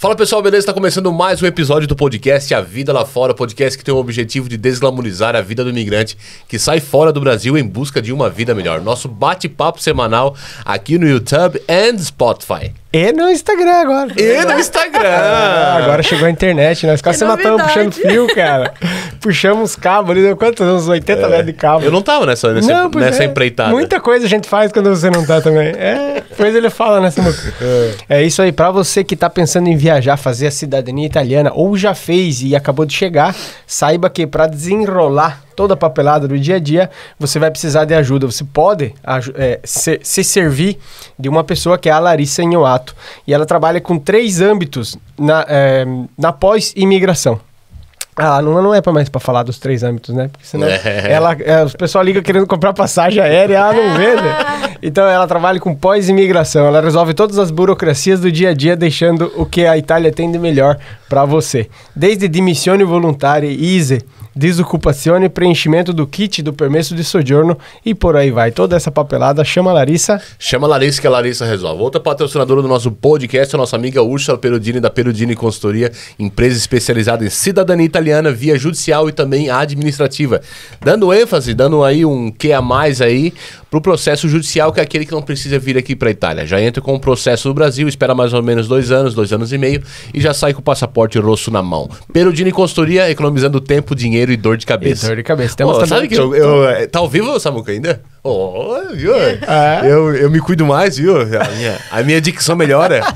Fala pessoal, beleza? Está começando mais um episódio do podcast A Vida Lá Fora, podcast que tem o objetivo de desglamorizar a vida do imigrante que sai fora do Brasil em busca de uma vida melhor. Nosso bate-papo semanal aqui no YouTube e Spotify. E no Instagram agora. E no Instagram. Ah, agora chegou a internet, nós ficamos se matando, puxando fio, cara. Puxamos cabos ali, deu quantos uns 80 é. metros de cabo. Eu não tava nessa, nessa, não, nessa é, empreitada. Muita coisa a gente faz quando você não tá também. É, depois ele fala nessa É. é isso aí, pra você que tá pensando em viajar, fazer a cidadania italiana, ou já fez e acabou de chegar, saiba que pra desenrolar toda a papelada do dia a dia, você vai precisar de ajuda. Você pode é, se, se, servir de uma pessoa que é a Larissa Inhoato. E ela trabalha com três âmbitos na, é, na pós-imigração. Ah, não, não é para mais para falar dos três âmbitos, né? Porque senão é. ela, é, os pessoal liga querendo comprar passagem aérea, ah, não vende. Né? Então ela trabalha com pós-imigração, ela resolve todas as burocracias do dia a dia, deixando o que a Itália tem de melhor para você. Desde dimissione voluntária, ISE, e preenchimento do kit do permesso de sojourno e por aí vai. Toda essa papelada, chama a Larissa. Chama a Larissa que a Larissa resolve. Outra patrocinadora do nosso podcast é a nossa amiga Ursula Perudini, da Perudini Consultoria, empresa especializada em cidadania italiana via judicial e também administrativa. Dando ênfase, dando aí um que a mais aí para o processo judicial, que é aquele que não precisa vir aqui para a Itália. Já entra com o processo do Brasil, espera mais ou menos dois anos, dois anos e meio, e já sai com o passaporte rosso na mão. Perudini Consultoria, economizando tempo, dinheiro e dor de cabeça. E dor de cabeça. Temos oh, sabe que eu, eu, é, tá ao vivo, Samuca, ainda? Oh, viu? É. Eu, eu me cuido mais, viu? A minha, a minha dicção melhora.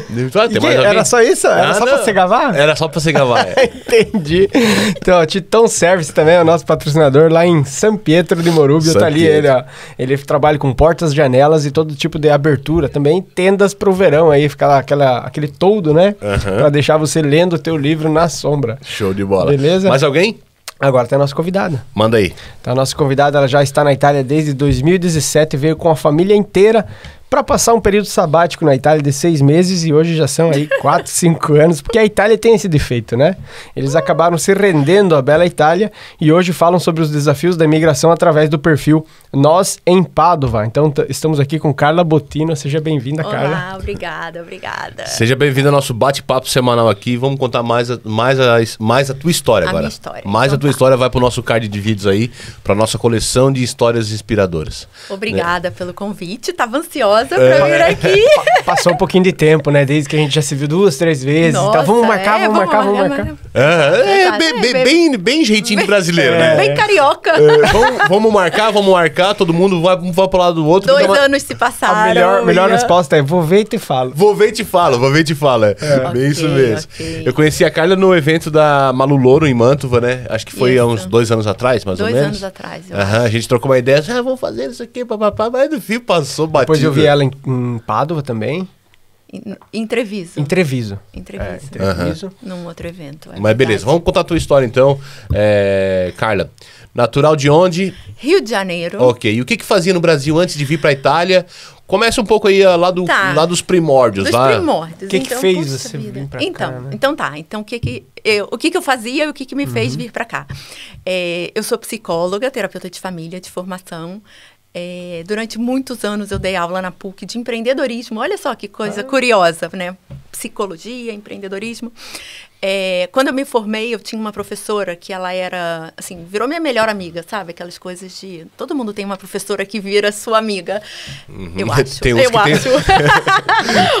que, era só isso? Era ah, só não. pra você gravar? Era só pra você gravar. É. Entendi. Então, o Titão Service também é o nosso patrocinador lá em São Pietro de Morúbio. tá ali ele, ó. Ele trabalha com portas, janelas e todo tipo de abertura. Também tendas pro verão aí, fica lá aquela, aquele todo, né? Uhum. Pra deixar você lendo o teu livro na sombra. Show de bola. Beleza? Mais alguém? Agora tem a nossa convidada. Manda aí. Então, a nossa convidada ela já está na Itália desde 2017, veio com a família inteira para passar um período sabático na Itália de seis meses e hoje já são aí quatro, cinco anos, porque a Itália tem esse defeito, né? Eles ah. acabaram se rendendo à bela Itália e hoje falam sobre os desafios da imigração através do perfil Nós em Padova. Então estamos aqui com Carla Botino, seja bem-vinda, Carla. obrigada, obrigada. Seja bem-vinda ao nosso bate-papo semanal aqui. Vamos contar mais a, mais a, mais a tua história a agora. História. Mais então, a tua tá. história vai para o nosso card de vídeos aí, para nossa coleção de histórias inspiradoras. Obrigada né? pelo convite. estava ansiosa pra é. vir aqui. Passou um pouquinho de tempo, né? Desde que a gente já se viu duas, três vezes. Então Nossa, então vamos marcar, é, vamos, marcar, vamos marcar. marcar. Né? É, é, é né? bem, bem, bem, bem jeitinho bem, brasileiro, né? Bem carioca. É, vamos, vamos, marcar, vamos marcar, todo mundo vai, um vai pro lado do outro. Dois uma... anos se passaram. A melhor, melhor resposta é vou ver e te falo. Vou ver e te falo, vou ver e te falo. É, bem okay, isso mesmo. Okay. Eu conheci a Carla no evento da Malu Louro em Mantova, né? Acho que foi isso. há uns dois anos atrás, mais dois ou menos. Dois anos atrás. a gente trocou uma ideia, assim, ah, vou fazer isso aqui, papapá, mas no fim passou batido. Depois eu vi ela em, em Pádua também. Entreviso. Entreviso. Entreviso. É, entreviso. Uhum. Num outro evento. É Mas verdade. beleza, vamos contar a tua história então. É... Carla, natural de onde? Rio de Janeiro. Ok. E o que, que fazia no Brasil antes de vir para Itália? Começa um pouco aí ah, lá, do, tá. lá dos primórdios. Dos lá. primórdios. O que, então, que fez você vida. vir pra então, cá? Né? Então tá. Então o que que eu, o que que eu fazia e o que que me uhum. fez vir para cá? É, eu sou psicóloga, terapeuta de família de formação. É, durante muitos anos eu dei aula na PUC de empreendedorismo. Olha só que coisa ah. curiosa, né? Psicologia, empreendedorismo. É, quando eu me formei, eu tinha uma professora que ela era, assim, virou minha melhor amiga, sabe? Aquelas coisas de. Todo mundo tem uma professora que vira sua amiga. Uhum. Eu acho. Tem uns eu que acho.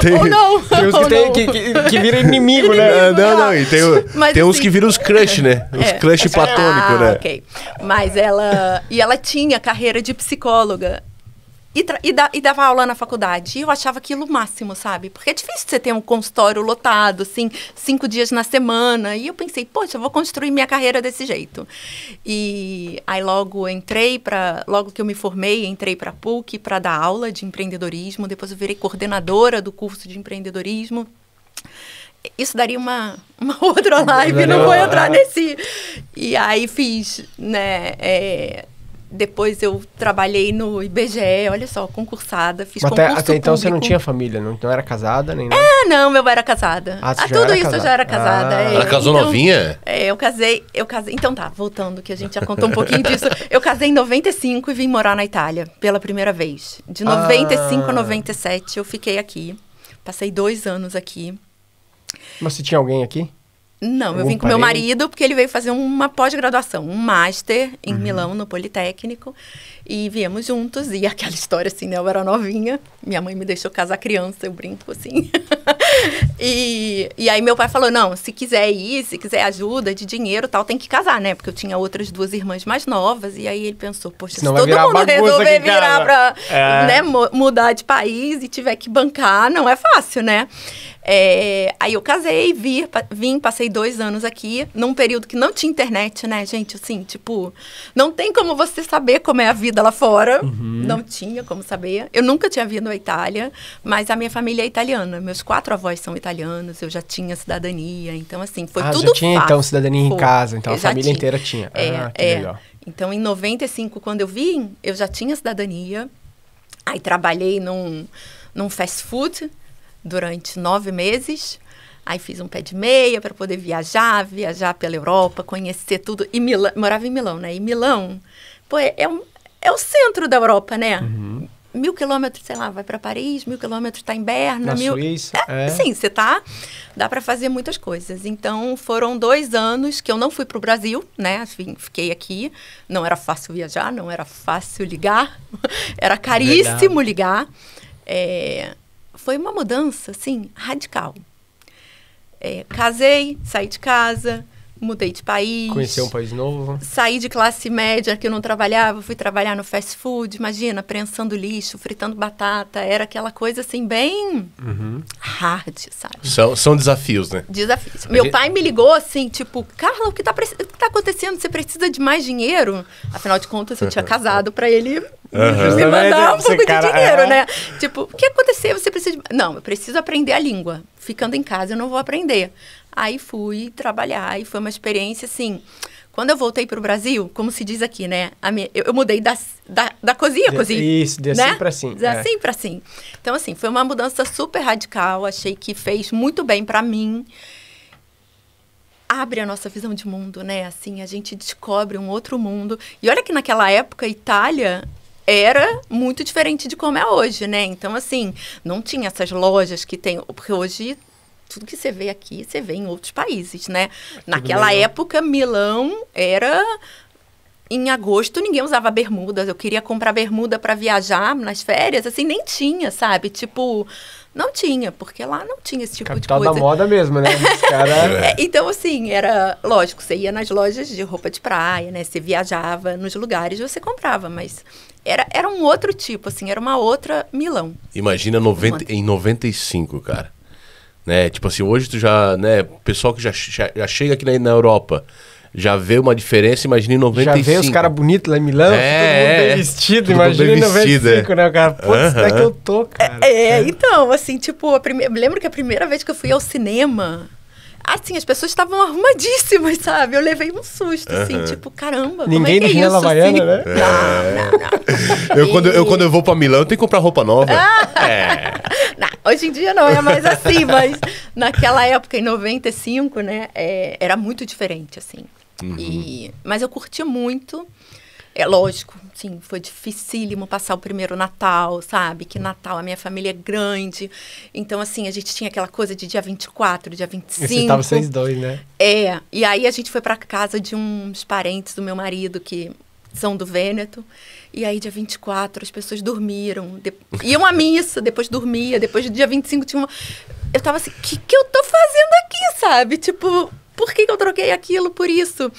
Tem... tem... Ou não. Tem uns que, tem, que, que, que vira inimigo, né? inimigo, né? Não, não. E tem, Mas, tem assim... uns que viram os crush, né? Os é. crush platônicos, ah, né? Ok. Mas ela. E ela tinha carreira de psicóloga. E, e, da e, dava aula na faculdade. E eu achava aquilo o máximo, sabe? Porque é difícil você ter um consultório lotado, assim, cinco dias na semana. E eu pensei, poxa, eu vou construir minha carreira desse jeito. E aí logo entrei para, logo que eu me formei, entrei para a PUC para dar aula de empreendedorismo. Depois eu virei coordenadora do curso de empreendedorismo. Isso daria uma, uma outra live, não vou entrar nesse. E aí fiz, né? É depois eu trabalhei no IBGE, olha só, concursada, fiz Mas até, concurso até então público. você não tinha família, não, não era casada nem nada? É, não, eu era casada. Ah, ah tudo era isso casada. eu já era casada. Ah. É, Ela casou então, novinha? É, eu casei, eu casei. Então tá, voltando que a gente já contou um pouquinho disso. Eu casei em 95 e vim morar na Itália pela primeira vez. De 95 ah. a 97 eu fiquei aqui. Passei dois anos aqui. Mas você tinha alguém aqui? Não, eu vim com meu marido porque ele veio fazer uma pós-graduação, um master em uhum. Milão, no Politécnico. E viemos juntos. E aquela história, assim, né? Eu era novinha, minha mãe me deixou casar criança, eu brinco assim. e, e aí meu pai falou: não, se quiser ir, se quiser ajuda de dinheiro tal, tem que casar, né? Porque eu tinha outras duas irmãs mais novas. E aí ele pensou: poxa, Senão se todo mundo resolver virar pra é. né, mudar de país e tiver que bancar, não é fácil, né? É, aí eu casei, vi, vim, passei dois anos aqui, num período que não tinha internet, né, gente? Assim, tipo, não tem como você saber como é a vida lá fora. Uhum. Não tinha como saber. Eu nunca tinha vindo à Itália, mas a minha família é italiana. Meus quatro avós são italianos, eu já tinha cidadania. Então, assim, foi ah, tudo. Já tinha, então, fácil. então, cidadania foi. em casa, então eu a família tinha. inteira tinha. Ah, é, ah, que é. legal. Então, em 95, quando eu vim, eu já tinha cidadania. Aí trabalhei num, num fast food durante nove meses. Aí fiz um pé de meia para poder viajar, viajar pela Europa, conhecer tudo. E Milão, morava em Milão, né? E Milão, pô, é, é, um, é o centro da Europa, né? Uhum. Mil quilômetros, sei lá, vai para Paris, mil quilômetros está em Berna. Na mil... Suíça. É, é. Sim, você tá. Dá para fazer muitas coisas. Então foram dois anos que eu não fui para o Brasil, né? Assim, fiquei aqui. Não era fácil viajar, não era fácil ligar, era caríssimo ligar. É, foi uma mudança, assim, radical. É, casei, saí de casa, mudei de país. Conheci um país novo. Saí de classe média que eu não trabalhava, fui trabalhar no fast food, imagina, prensando lixo, fritando batata, era aquela coisa assim bem uhum. hard, sabe? São, são desafios, né? Desafios. É Meu pai me ligou assim, tipo, Carla, o que tá, o que tá acontecendo? Você precisa de mais dinheiro? Afinal de contas, eu tinha casado para ele Uhum. Me mandar um pouco de dinheiro, é. né? Tipo, o que aconteceu? Você precisa. De... Não, eu preciso aprender a língua ficando em casa eu não vou aprender. Aí fui trabalhar e foi uma experiência assim. Quando eu voltei para o Brasil, como se diz aqui, né? Minha, eu, eu, mudei da, da, da cozinha a cozinha. Isso, de assim né? para é. assim. De assim para assim. Então, assim, foi uma mudança super radical. Achei que fez muito bem para mim. Abre a nossa visão de mundo, né? Assim, a gente descobre um outro mundo. E olha que naquela época, Itália era muito diferente de como é hoje, né? Então, assim, não tinha essas lojas que tem. Porque hoje tudo que você vê aqui, você vê em outros países, né? Naquela melhor. época, Milão era. Em agosto ninguém usava bermudas. Eu queria comprar bermuda para viajar nas férias, assim, nem tinha, sabe? Tipo, não tinha, porque lá não tinha esse tipo Capital de coisa. da moda mesmo, né? Cara... É, então, assim, era lógico, você ia nas lojas de roupa de praia, né? Você viajava nos lugares, você comprava, mas era, era um outro tipo, assim, era uma outra Milão. Imagina 90, em 95, cara. Né? Tipo assim, hoje tu já, né, pessoal que já, já, já chega aqui na, na Europa, já vê uma diferença, imagina em 95. Já vê os caras bonitos lá em Milão, é, todo mundo bem vestido, imagina bem em 95, é. né, o cara? putz, uh -huh. é que eu tô, cara. É, é, é então, assim, tipo, a prime... lembro que a primeira vez que eu fui ao cinema, Assim, as pessoas estavam arrumadíssimas, sabe? Eu levei um susto, uhum. assim, tipo, caramba, Ninguém como é que é isso? É assim? né? Não, não, não. É. Eu, e... quando, eu, quando eu vou pra Milão, eu tenho que comprar roupa nova. Ah. É. Não, hoje em dia não é mais assim, mas naquela época, em 95, né, é, era muito diferente, assim. Uhum. E, mas eu curti muito. É lógico, sim, foi dificílimo passar o primeiro Natal, sabe? Que Natal, a minha família é grande. Então, assim, a gente tinha aquela coisa de dia 24, dia 25. Você Estava vocês dois, né? É. E aí a gente foi para casa de uns parentes do meu marido que são do Vêneto. E aí, dia 24, as pessoas dormiram. De... Iam à missa, depois dormia. Depois do dia 25 tinha uma. Eu tava assim, o que, que eu tô fazendo aqui, sabe? Tipo, por que, que eu troquei aquilo por isso?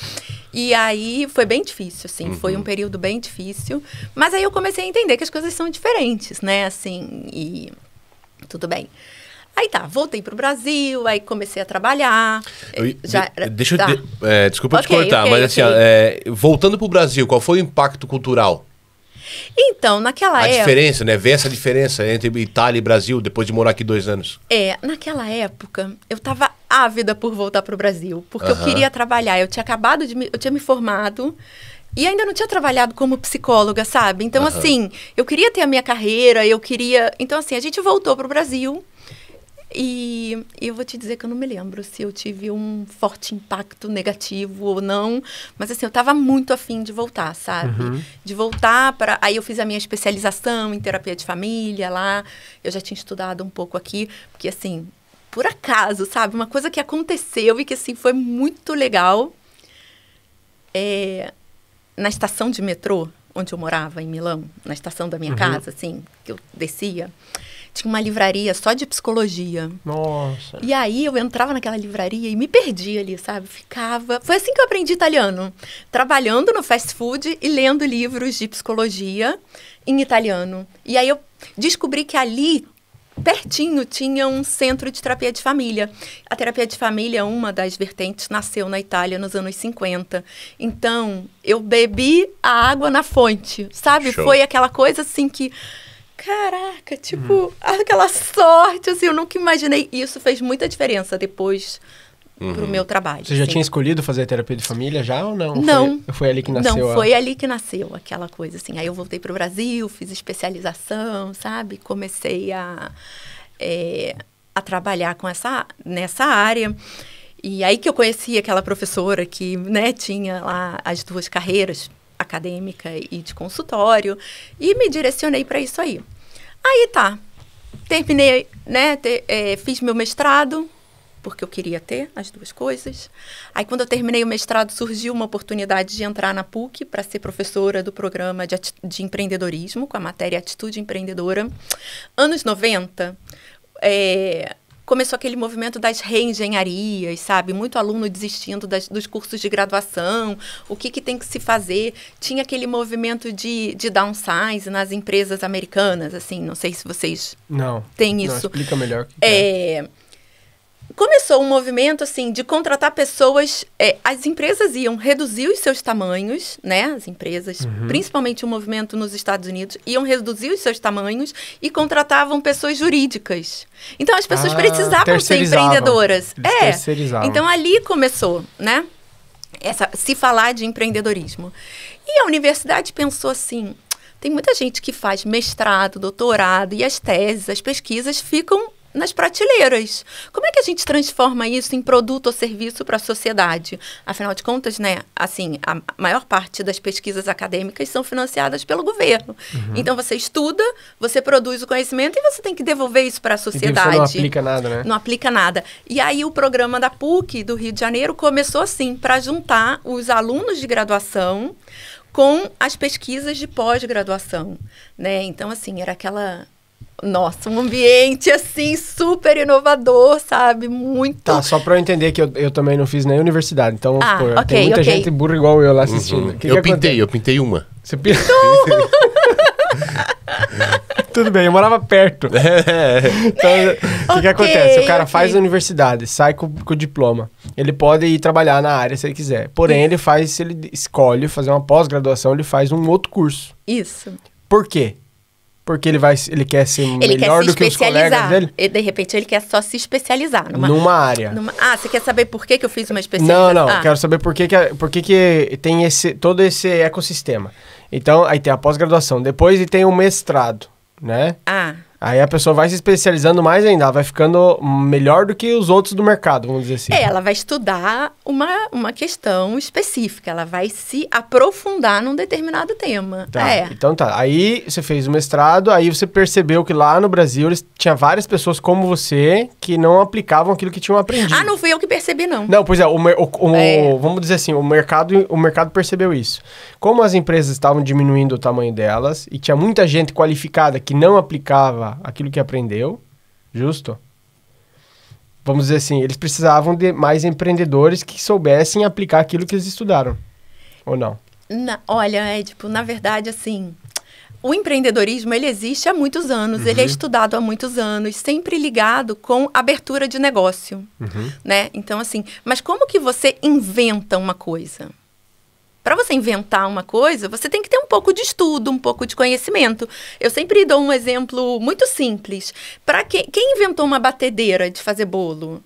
E aí foi bem difícil, assim, uhum. foi um uhum. período bem difícil. Mas aí eu comecei a entender que as coisas são diferentes, né? Assim, e tudo bem. Aí tá, voltei pro Brasil, aí comecei a trabalhar. Eu, já deixa eu. Tá. De, é, desculpa okay, te cortar, okay, mas assim, okay. assim, é, voltando pro Brasil, qual foi o impacto cultural? Então, naquela a época. A diferença, né? Ver essa diferença entre Itália e Brasil depois de morar aqui dois anos. É, naquela época, eu estava ávida por voltar para o Brasil, porque uhum. eu queria trabalhar. Eu tinha acabado de. Me, eu tinha me formado. E ainda não tinha trabalhado como psicóloga, sabe? Então, uhum. assim, eu queria ter a minha carreira, eu queria. Então, assim, a gente voltou para o Brasil. E eu vou te dizer que eu não me lembro se eu tive um forte impacto negativo ou não, mas assim, eu tava muito afim de voltar, sabe? Uhum. De voltar para. Aí eu fiz a minha especialização em terapia de família lá, eu já tinha estudado um pouco aqui, porque assim, por acaso, sabe? Uma coisa que aconteceu e que assim foi muito legal. É, na estação de metrô, onde eu morava, em Milão, na estação da minha uhum. casa, assim, que eu descia tinha uma livraria só de psicologia. Nossa. E aí eu entrava naquela livraria e me perdia ali, sabe? Ficava. Foi assim que eu aprendi italiano. Trabalhando no fast food e lendo livros de psicologia em italiano. E aí eu descobri que ali pertinho tinha um centro de terapia de família. A terapia de família, uma das vertentes, nasceu na Itália nos anos 50. Então, eu bebi a água na fonte, sabe? Show. Foi aquela coisa assim que caraca, tipo, uhum. aquela sorte, assim, eu nunca imaginei. Isso fez muita diferença depois uhum. pro meu trabalho. Você já assim. tinha escolhido fazer terapia de família já ou não? Não. Foi, foi ali que nasceu? Não, foi a... ali que nasceu aquela coisa, assim. Aí eu voltei pro Brasil, fiz especialização, sabe? Comecei a, é, a trabalhar com essa, nessa área. E aí que eu conheci aquela professora que, né, tinha lá as duas carreiras acadêmica e de consultório e me direcionei para isso aí. Aí tá, terminei, né, te, é, fiz meu mestrado, porque eu queria ter as duas coisas. Aí, quando eu terminei o mestrado, surgiu uma oportunidade de entrar na PUC para ser professora do programa de, de, empreendedorismo, com a matéria Atitude Empreendedora. Anos 90, é, começou aquele movimento das reengenharias, sabe? Muito aluno desistindo das, dos cursos de graduação, o que, que tem que se fazer. Tinha aquele movimento de, de downsize nas empresas americanas, assim, não sei se vocês não, têm isso. Não, explica melhor. O que é... Que é, é começou um movimento assim de contratar pessoas. É, as empresas iam reduzir os seus tamanhos, né? As empresas, uhum. principalmente o movimento nos Estados Unidos, iam reduzir os seus tamanhos e contratavam pessoas jurídicas. Então as pessoas ah, precisavam ser empreendedoras. Eles é. Então ali começou, né? Essa, se falar de empreendedorismo. E a universidade pensou assim: tem muita gente que faz mestrado, doutorado e as teses, as pesquisas ficam nas prateleiras. Como é que a gente transforma isso em produto ou serviço para a sociedade? Afinal de contas, né, assim, a maior parte das pesquisas acadêmicas são financiadas pelo governo. Uhum. Então você estuda, você produz o conhecimento e você tem que devolver isso para a sociedade. Então, não aplica nada, né? Não aplica nada. E aí o programa da PUC do Rio de Janeiro começou assim, para juntar os alunos de graduação com as pesquisas de pós-graduação, né? Então assim, era aquela nossa, um ambiente assim super inovador, sabe? Muito. Tá, só pra eu entender que eu, eu também não fiz nem universidade, então ah, pô, okay, tem muita okay. gente burra igual eu lá uhum. assistindo. Uhum. Que eu que pintei, acontece? eu pintei uma. Você pintou? Tudo bem, eu morava perto. então, o que, acontece? O cara faz a universidade, sai com, com o diploma. Ele pode ir trabalhar na área se ele quiser. Porém, Isso. ele faz, se ele escolhe fazer uma pós-graduação, ele faz um outro curso. Isso. Por quê? Porque ele vai, ele quer ser ele melhor quer se do que os colegas dele? E de repente ele quer só se especializar numa, numa área. Numa, ah, você quer saber por que, que eu fiz uma especialização? Não, não, ah. quero saber por que, que, por que, que tem esse, todo esse ecossistema. Então, aí tem a pós-graduação, depois tem o mestrado, né? Ah. Aí a pessoa vai se especializando mais ainda, ela vai ficando melhor do que os outros do mercado, vamos dizer assim. É, ela vai estudar uma, uma questão específica, ela vai se aprofundar num determinado tema. Tá, é. Então tá, aí você fez o mestrado, aí você percebeu que lá no Brasil eles, tinha várias pessoas como você que não aplicavam aquilo que tinham aprendido. Ah, não fui eu que percebi, não. Não, pois é, o, o, o é. vamos dizer assim, o mercado, o mercado percebeu isso. Como as empresas estavam diminuindo o tamanho delas e tinha muita gente qualificada que não aplicava lá, aquilo que aprendeu, justo? Vamos dizer assim, eles precisavam de mais empreendedores que soubessem aplicar aquilo que eles estudaram, ou não? Na, olha, é tipo, na verdade, assim, o empreendedorismo ele existe há muitos anos, uhum. ele é uhum. estudado há muitos anos, sempre ligado com abertura de negócio, uhum. né? Então assim, mas como que você inventa uma coisa? para você inventar uma coisa, você tem que ter um pouco de estudo, um pouco de conhecimento. Eu sempre dou um exemplo muito simples. Para que, quem inventou uma batedeira de fazer bolo?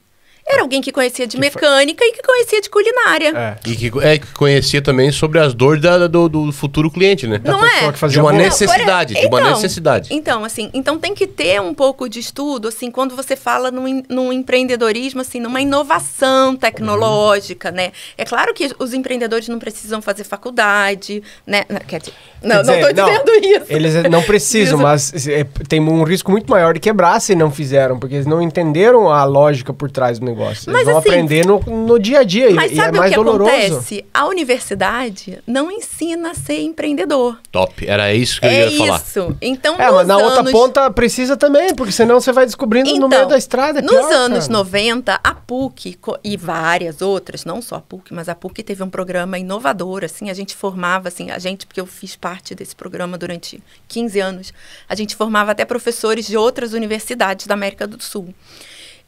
Era alguém que conhecia de que mecânica e que conhecia de culinária. É. E que, é, que conhecia também sobre as dores da, do, do, futuro cliente, né? Da não é. de uma necessidade, não, por... de uma então, necessidade. Então, assim, então tem que ter um pouco de estudo, assim, quando você fala num, num empreendedorismo, assim, numa inovação tecnológica, uhum. né? É claro que os empreendedores não precisam fazer faculdade, né? Não, quer dizer, não, estou dizendo não, isso. Eles não precisam, mas é, tem um risco muito maior de quebrar se não fizeram, porque eles não entenderam a lógica por trás do negócio negócio. Mas, Eles vão assim, aprender no, no dia a dia. Mas e sabe é o mais que doloroso. acontece? A universidade não ensina a ser empreendedor. Top. Era isso que eu é ia falar. É isso. Então, é, mas na anos... outra ponta precisa também, porque senão você vai descobrindo então, no meio então, da estrada. É nos pior, anos cara. 90, a PUC e várias outras, não só a PUC, mas a PUC teve um programa inovador, assim, a gente formava, assim, a gente, porque eu fiz parte desse programa durante 15 anos, a gente formava até professores de outras universidades da América do Sul.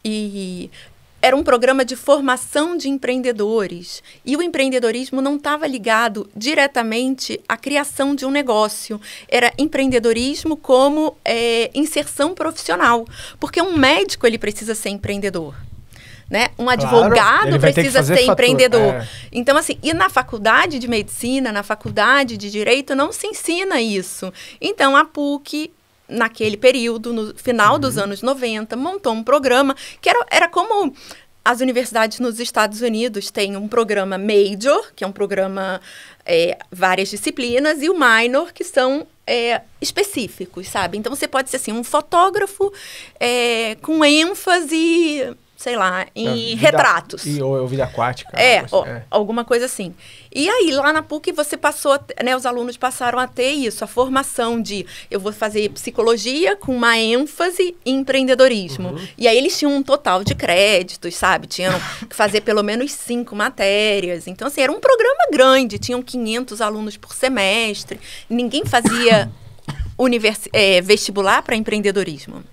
E era um programa de formação de empreendedores e o empreendedorismo não estava ligado diretamente à criação de um negócio. Era empreendedorismo como é, inserção profissional, porque um médico ele precisa ser empreendedor. Né? Um advogado claro, precisa ser fatura, empreendedor. É. Então, assim, e na faculdade de medicina, na faculdade de direito, não se ensina isso. Então, a PUC naquele período, no final uhum. dos anos 90, montou um programa que era, era como as universidades nos Estados Unidos têm um programa major, que é um programa é, várias disciplinas, e o minor, que são é, específicos, sabe? Então você pode ser assim, um fotógrafo é, com ênfase sei lá, em é, vida, retratos. E, ou, ou vida aquática. É, assim, é, alguma coisa assim. E aí, lá na PUC, você passou, né, os alunos passaram a ter isso, a formação de eu vou fazer psicologia com uma ênfase em empreendedorismo. Uhum. E aí eles tinham um total de créditos, sabe? Tinham que fazer pelo menos cinco matérias. Então, assim, era um programa grande, tinham 500 alunos por semestre, ninguém fazia univers é, eh, vestibular para empreendedorismo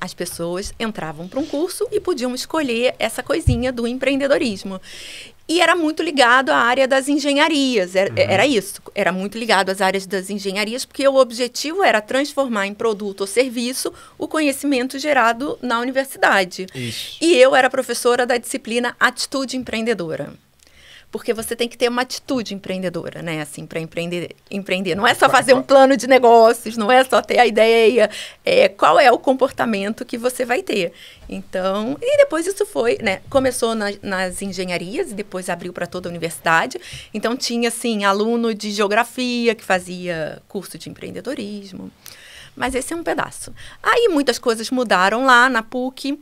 as pessoas entravam para um curso e podiam escolher essa coisinha do empreendedorismo. E era muito ligado à área das engenharias, era, uhum. era, isso, era muito ligado às áreas das engenharias, porque o objetivo era transformar em produto ou serviço o conhecimento gerado na universidade. E eu era professora da disciplina Atitude Empreendedora porque você tem que ter uma atitude empreendedora, né? Assim, para empreender, empreender. Não é só fazer um plano de negócios, não é só ter a ideia. É, qual é o comportamento que você vai ter? Então, e depois isso foi, né? Começou na, nas engenharias e depois abriu para toda a universidade. Então tinha assim aluno de geografia que fazia curso de empreendedorismo. Mas esse é um pedaço. Aí muitas coisas mudaram lá na PUC.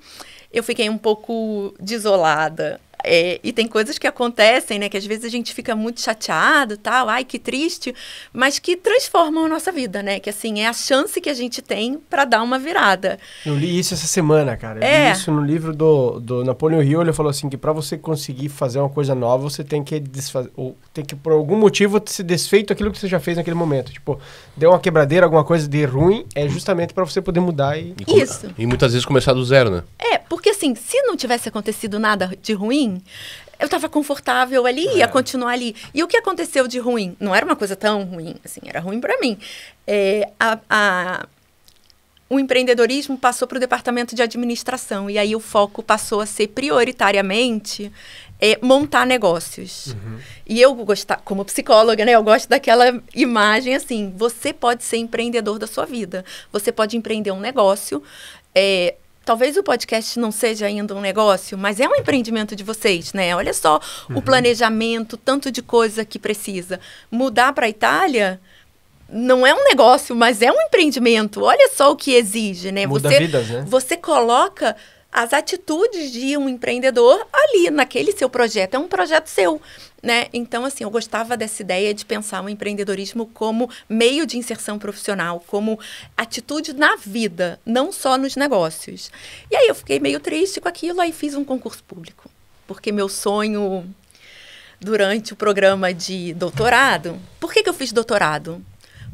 Eu fiquei um pouco desolada é, e tem coisas que acontecem, né? Que às vezes a gente fica muito chateado, tal, ai que triste, mas que transformam a nossa vida, né? Que assim é a chance que a gente tem para dar uma virada. Eu li isso essa semana, cara. Eu é. li isso no livro do, do Napoleon Hill. Ele falou assim que para você conseguir fazer uma coisa nova, você tem que desfazer, ou tem que por algum motivo se desfeito aquilo que você já fez naquele momento. Tipo, deu uma quebradeira, alguma coisa de ruim, é justamente para você poder mudar e... e isso. E muitas vezes começar do zero, né? É, porque assim, se não tivesse acontecido nada de ruim Assim, eu estava confortável ali, é. ia continuar ali. E o que aconteceu de ruim? Não era uma coisa tão ruim, assim, era ruim para mim. É, a, a, o empreendedorismo passou para o departamento de administração, e aí o foco passou a ser prioritariamente é, montar negócios. Uhum. E eu gostar, como psicóloga, né, eu gosto daquela imagem assim: você pode ser empreendedor da sua vida. Você pode empreender um negócio, é, talvez o podcast não seja ainda um negócio, mas é um empreendimento de vocês, né? Olha só uhum. o planejamento, tanto de coisa que precisa. Mudar para a Itália não é um negócio, mas é um empreendimento. Olha só o que exige, né? Muda você, vidas, né? Você coloca as atitudes de um empreendedor ali naquele seu projeto. É um projeto seu. Né? Então, assim, eu gostava dessa ideia de pensar o empreendedorismo como meio de inserção profissional, como atitude na vida, não só nos negócios. E aí eu fiquei meio triste com aquilo, aí fiz um concurso público, porque meu sonho durante o programa de doutorado. Por que, que eu fiz doutorado?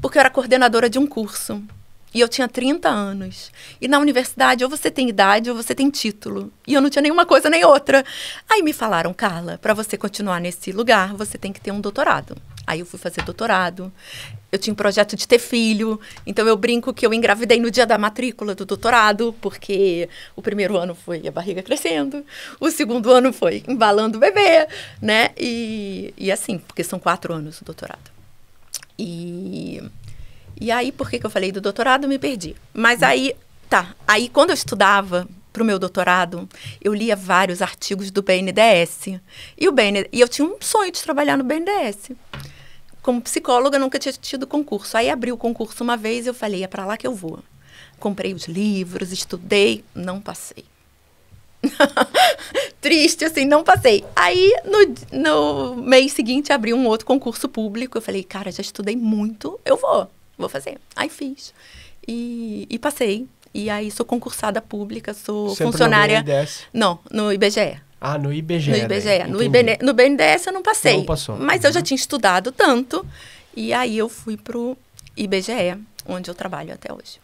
Porque eu era coordenadora de um curso e eu tinha 30 anos. E na universidade, ou você tem idade ou você tem título. E eu não tinha nenhuma coisa nem outra. Aí me falaram, Carla, para você continuar nesse lugar, você tem que ter um doutorado. Aí eu fui fazer doutorado. Eu tinha um projeto de ter filho. Então eu brinco que eu engravidei no dia da matrícula do doutorado, porque o primeiro ano foi a barriga crescendo, o segundo ano foi embalando o bebê, né? E, e assim, porque são quatro anos o doutorado. E e aí, por que, que eu falei do doutorado? me perdi. Mas hum. aí, tá. Aí, quando eu estudava para o meu doutorado, eu lia vários artigos do BNDES. E, o BN... e eu tinha um sonho de trabalhar no BNDES. Como psicóloga, nunca tinha tido concurso. Aí abri o concurso uma vez e eu falei, é para lá que eu vou. Comprei os livros, estudei, não passei. Triste, assim, não passei. Aí, no, no mês seguinte, abri um outro concurso público. Eu falei, cara, já estudei muito, eu vou vou fazer. Aí fiz. E, e passei. E aí sou concursada pública, sou Sempre funcionária. No BNDES? Não, no IBGE. Ah, no IBGE. No IBGE. Né? No, IBN, no BNDES eu não passei. Não passou. Mas uhum. eu já uhum. tinha estudado tanto. E aí eu fui pro IBGE, onde eu trabalho até hoje.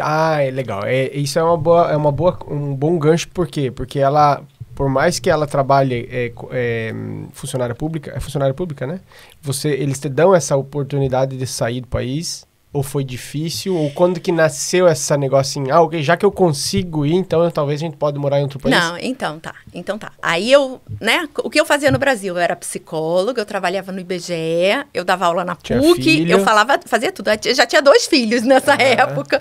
Ah, é legal. É, isso é uma boa, é uma boa, um bom gancho por quê? Porque ela por mais que ela trabalhe é, é, funcionária pública, é funcionária pública, né? Você, eles te dão essa oportunidade de sair do país ou foi difícil? Ou quando que nasceu esse negócio assim, ah, já que eu consigo ir, então talvez a gente pode morar em outro país? Não, então tá, então tá. Aí eu, né, o que eu fazia no Brasil? Eu era psicóloga, eu trabalhava no IBGE, eu dava aula na tinha PUC, filho. eu falava, fazia tudo. Eu já tinha dois filhos nessa ah. época.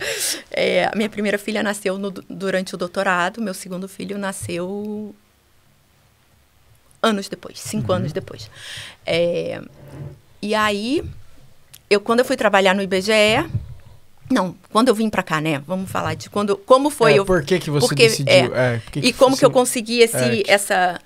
É, a minha primeira filha nasceu no, durante o doutorado, meu segundo filho nasceu anos depois, cinco uhum. anos depois. É, e aí eu quando eu fui trabalhar no IBGE, não, quando eu vim para cá, né? Vamos falar de quando, como foi é, eu, Por que, que você porque, decidiu? É, é, que e como você... que eu consegui esse, é, essa?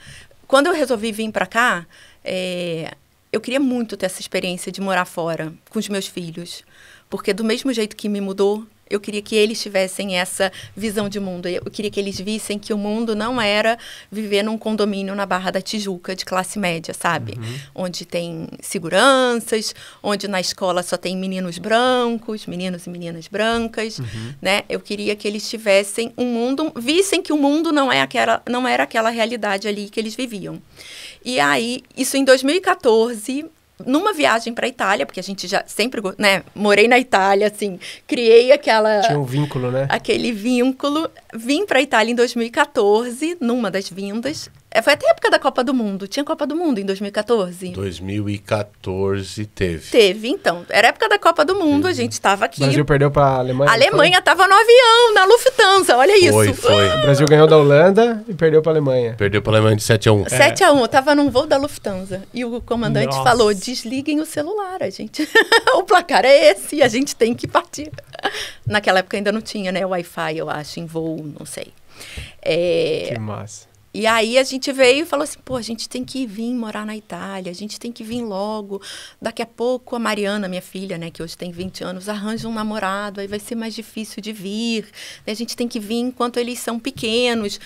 Quando eu resolvi vir para cá, é, eu queria muito ter essa experiência de morar fora com os meus filhos, porque do mesmo jeito que me mudou, eu queria que eles tivessem essa visão de mundo. Eu queria que eles vissem que o mundo não era viver num condomínio na Barra da Tijuca de classe média, sabe? Uhum. Onde tem seguranças, onde na escola só tem meninos brancos, meninos e meninas brancas, uhum. né? Eu queria que eles tivessem um mundo, vissem que o mundo não é aquela, não era aquela realidade ali que eles viviam. E aí, isso em 2014, numa viagem para Itália, porque a gente já sempre, né, morei na Itália, assim, criei aquela Tinha um vínculo, né? Aquele vínculo. Vim para Itália em 2014, numa das vindas, é, foi até a época da Copa do Mundo. Tinha Copa do Mundo em 2014? 2014 teve. Teve, então. Era a época da Copa do Mundo, uhum. a gente estava aqui. O Brasil perdeu para a Alemanha? A Alemanha estava no avião, na Lufthansa, olha isso. Foi, foi. o Brasil ganhou da Holanda e perdeu para a Alemanha. Perdeu para a Alemanha de 7 a 1 7 é. a 1 eu estava num voo da Lufthansa. E o comandante Nossa. falou, desliguem o celular, a gente... o placar é esse, a gente tem que partir. Naquela época ainda não tinha, né, Wi-Fi, eu acho, em voo, não sei. É... Que massa. E aí a gente veio e falou assim: pô, a gente tem que vir morar na Itália, a gente tem que vir logo. Daqui a pouco a Mariana, minha filha, né, que hoje tem 20 anos, arranja um namorado, aí vai ser mais difícil de vir. A gente tem que vir enquanto eles são pequenos.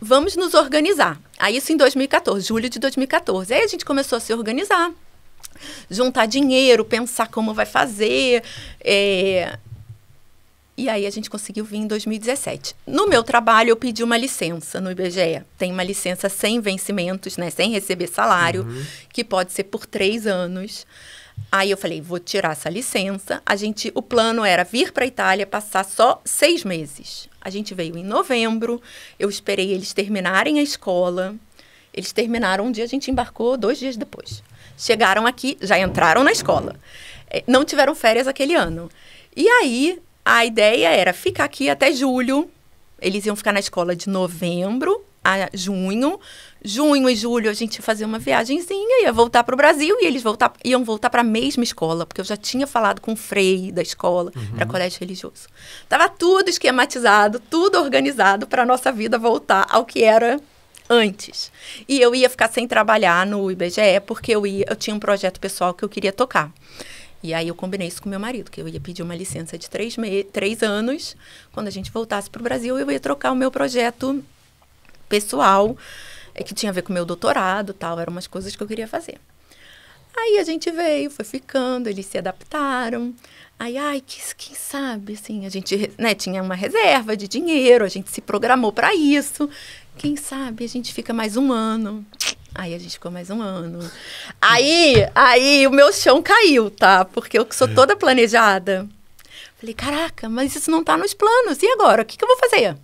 Vamos nos organizar. Aí isso em 2014, julho de 2014. Aí a gente começou a se organizar juntar dinheiro, pensar como vai fazer. É, e aí a gente conseguiu vir em 2017. No meu trabalho, eu pedi uma licença no IBGE. Tem uma licença sem vencimentos, né? Sem receber salário, uhum. que pode ser por três anos. Aí eu falei, vou tirar essa licença. A gente, o plano era vir para a Itália, passar só seis meses. A gente veio em novembro. Eu esperei eles terminarem a escola. Eles terminaram um dia, a gente embarcou dois dias depois. Chegaram aqui, já entraram na escola. É, não tiveram férias aquele ano. E aí a ideia era ficar aqui até julho. Eles iam ficar na escola de novembro a junho. Junho e julho a gente ia fazer uma viagemzinha, ia voltar para o Brasil e eles voltar, iam voltar para a mesma escola, porque eu já tinha falado com o Frei da escola, uhum. para colégio religioso. Tava tudo esquematizado, tudo organizado para a nossa vida voltar ao que era antes. E eu ia ficar sem trabalhar no IBGE, porque eu, ia, eu tinha um projeto pessoal que eu queria tocar. E aí eu combinei isso com meu marido, que eu ia pedir uma licença de três, me... três anos. Quando a gente voltasse para o Brasil, eu ia trocar o meu projeto pessoal, é, que tinha a ver com o meu doutorado tal. Eram umas coisas que eu queria fazer. Aí a gente veio, foi ficando, eles se adaptaram. Aí, ai, quem sabe, assim, a gente né, tinha uma reserva de dinheiro, a gente se programou para isso. Quem sabe a gente fica mais um ano. Aí a gente ficou mais um ano. Aí, aí o meu chão caiu, tá? Porque eu sou é. toda planejada. Falei, caraca, mas isso não tá nos planos. E agora? O que, que eu vou fazer?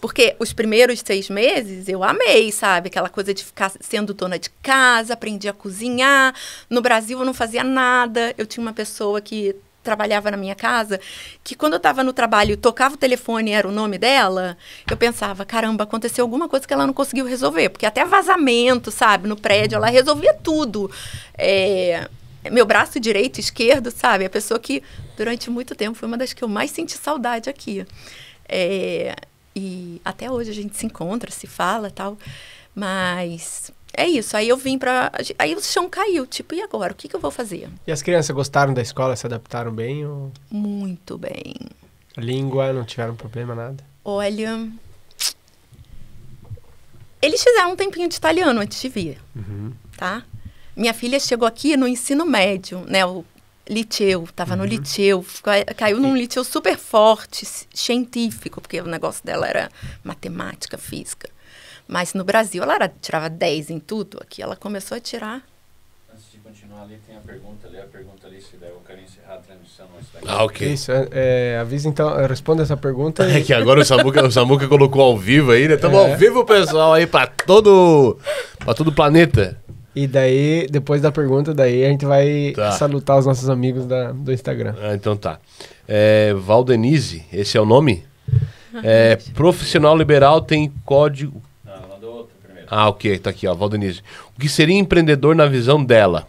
Porque os primeiros seis meses eu amei, sabe? Aquela coisa de ficar sendo dona de casa, aprendi a cozinhar. No Brasil eu não fazia nada. Eu tinha uma pessoa que trabalhava na minha casa, que quando eu estava no trabalho, tocava o telefone e era o nome dela, eu pensava, caramba, aconteceu alguma coisa que ela não conseguiu resolver, porque até vazamento, sabe, no prédio, ela resolvia tudo. É, meu braço direito, esquerdo, sabe, a pessoa que durante muito tempo foi uma das que eu mais senti saudade aqui. É, e até hoje a gente se encontra, se fala, tal, mas é isso. Aí eu vim pra. Aí o chão caiu. Tipo, e agora? O que, que eu vou fazer? E as crianças gostaram da escola? Se adaptaram bem? Ou... Muito bem. língua, não tiveram problema, nada? Olha. Eles fizeram um tempinho de italiano antes de vir. Uhum. Tá? Minha filha chegou aqui no ensino médio, né? O liceu, tava uhum. no liceu, caiu num liceu super forte, científico, porque o negócio dela era matemática, física. Mas no Brasil ela era, tirava 10 em tudo, aqui ela começou a tirar. Antes de continuar ali, tem a pergunta ali, a pergunta ali, se der, eu quero encerrar a transmissão. Ah, ok. Isso, é, é, avisa então, responda essa pergunta. É que agora o Samuca, o Samuca colocou ao vivo aí, né? Estamos é. ao vivo, pessoal, aí para todo, pra todo o planeta. E daí, depois da pergunta, daí a gente vai tá. salutar os nossos amigos da, do Instagram. Ah, então tá. É, Valdenise, esse é o nome? É, profissional liberal tem código, ah, ok, tá aqui, ó, Valdonise. O que seria empreendedor na visão dela?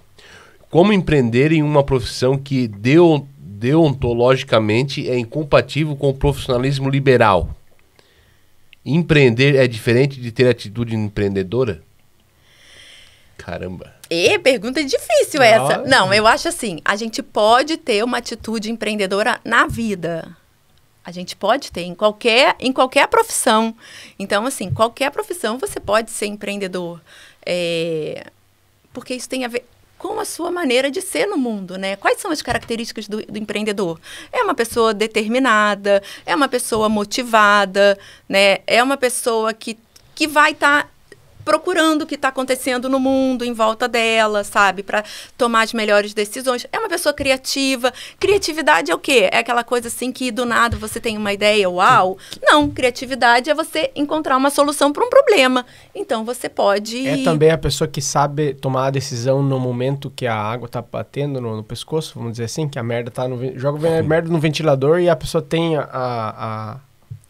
Como empreender em uma profissão que deu, deontologicamente é incompatível com o profissionalismo liberal? Empreender é diferente de ter atitude empreendedora? Caramba. E pergunta difícil essa. Ah, Não, eu acho assim, a gente pode ter uma atitude empreendedora na vida. A gente pode ter em qualquer, em qualquer profissão. Então, assim, qualquer profissão você pode ser empreendedor. É, porque isso tem a ver com a sua maneira de ser no mundo, né? Quais são as características do, do, empreendedor? É uma pessoa determinada, é uma pessoa motivada, né? É uma pessoa que, que vai estar tá procurando o que está acontecendo no mundo, em volta dela, sabe? Para tomar as melhores decisões. É uma pessoa criativa. Criatividade é o quê? É aquela coisa assim que do nada você tem uma ideia, uau. Não, criatividade é você encontrar uma solução para um problema. Então você pode. É também a pessoa que sabe tomar a decisão no momento que a água está batendo no, no, pescoço, vamos dizer assim, que a merda tá no. Joga merda no ventilador e a pessoa tem a, a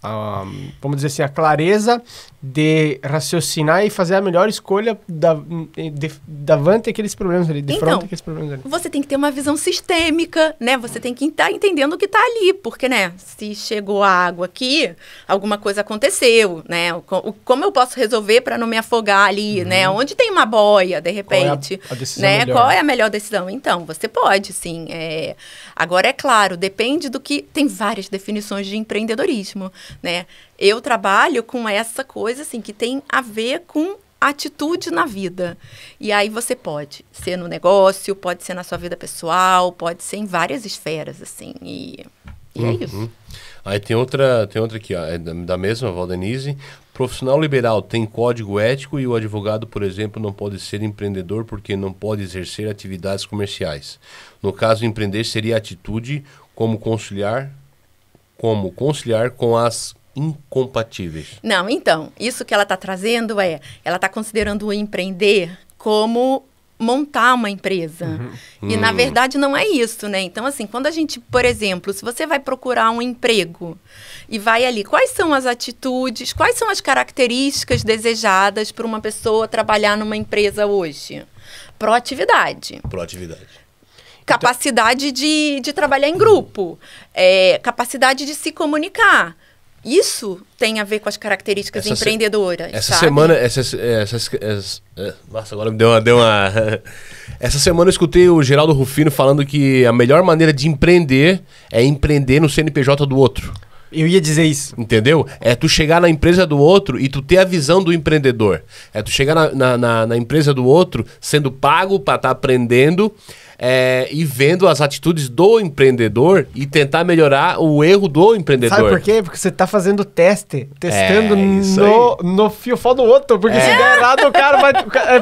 a, vamos dizer assim, a clareza de raciocinar e fazer a melhor escolha da, de, davante aqueles problemas ali, de então, aqueles problemas ali. Você tem que ter uma visão sistêmica, né? Você tem que estar tá entendendo o que está ali, porque, né, se chegou a água aqui, alguma coisa aconteceu, né? O, o, como eu posso resolver para não me afogar ali, uhum. né? Onde tem uma boia, de repente, Qual é a, a né? Melhor? Qual é a melhor decisão? Então, você pode, sim. É... Agora, é claro, depende do que... Tem várias definições de empreendedorismo né? Eu trabalho com essa coisa, assim, que tem a ver com atitude na vida. E aí você pode ser no negócio, pode ser na sua vida pessoal, pode ser em várias esferas, assim, e... E é uhum. isso. Aí tem outra, tem outra aqui, ó, é da mesma Valdenise. Profissional liberal tem código ético e o advogado, por exemplo, não pode ser empreendedor porque não pode exercer atividades comerciais. No caso, empreender seria atitude como conciliar como conciliar com as incompatíveis. Não, então, isso que ela está trazendo é, ela está considerando o empreender como montar uma empresa. Uhum. E hum. na verdade não é isso, né? Então assim, quando a gente, por exemplo, se você vai procurar um emprego e vai ali, quais são as atitudes, quais são as características desejadas para uma pessoa trabalhar numa empresa hoje? Proatividade. Proatividade. Então, capacidade de, de trabalhar em grupo, é, capacidade de se comunicar. Isso tem a ver com as características essa empreendedoras. Se... Essa sabe? semana. Essa, essa, essa, eh, nossa, agora me deu uma. Deu uma... essa semana eu escutei o Geraldo Rufino falando que a melhor maneira de empreender é empreender no CNPJ do outro. Eu ia dizer isso. Entendeu? É tu chegar na empresa do outro e tu ter a visão do empreendedor. É tu chegar na, na, na, na empresa do outro sendo pago para estar tá aprendendo é, e vendo as atitudes do empreendedor e tentar melhorar o erro do empreendedor. Sabe por quê? Porque você está fazendo teste, testando é, no, aí. no fiofó do outro, porque é. se der errado o cara vai...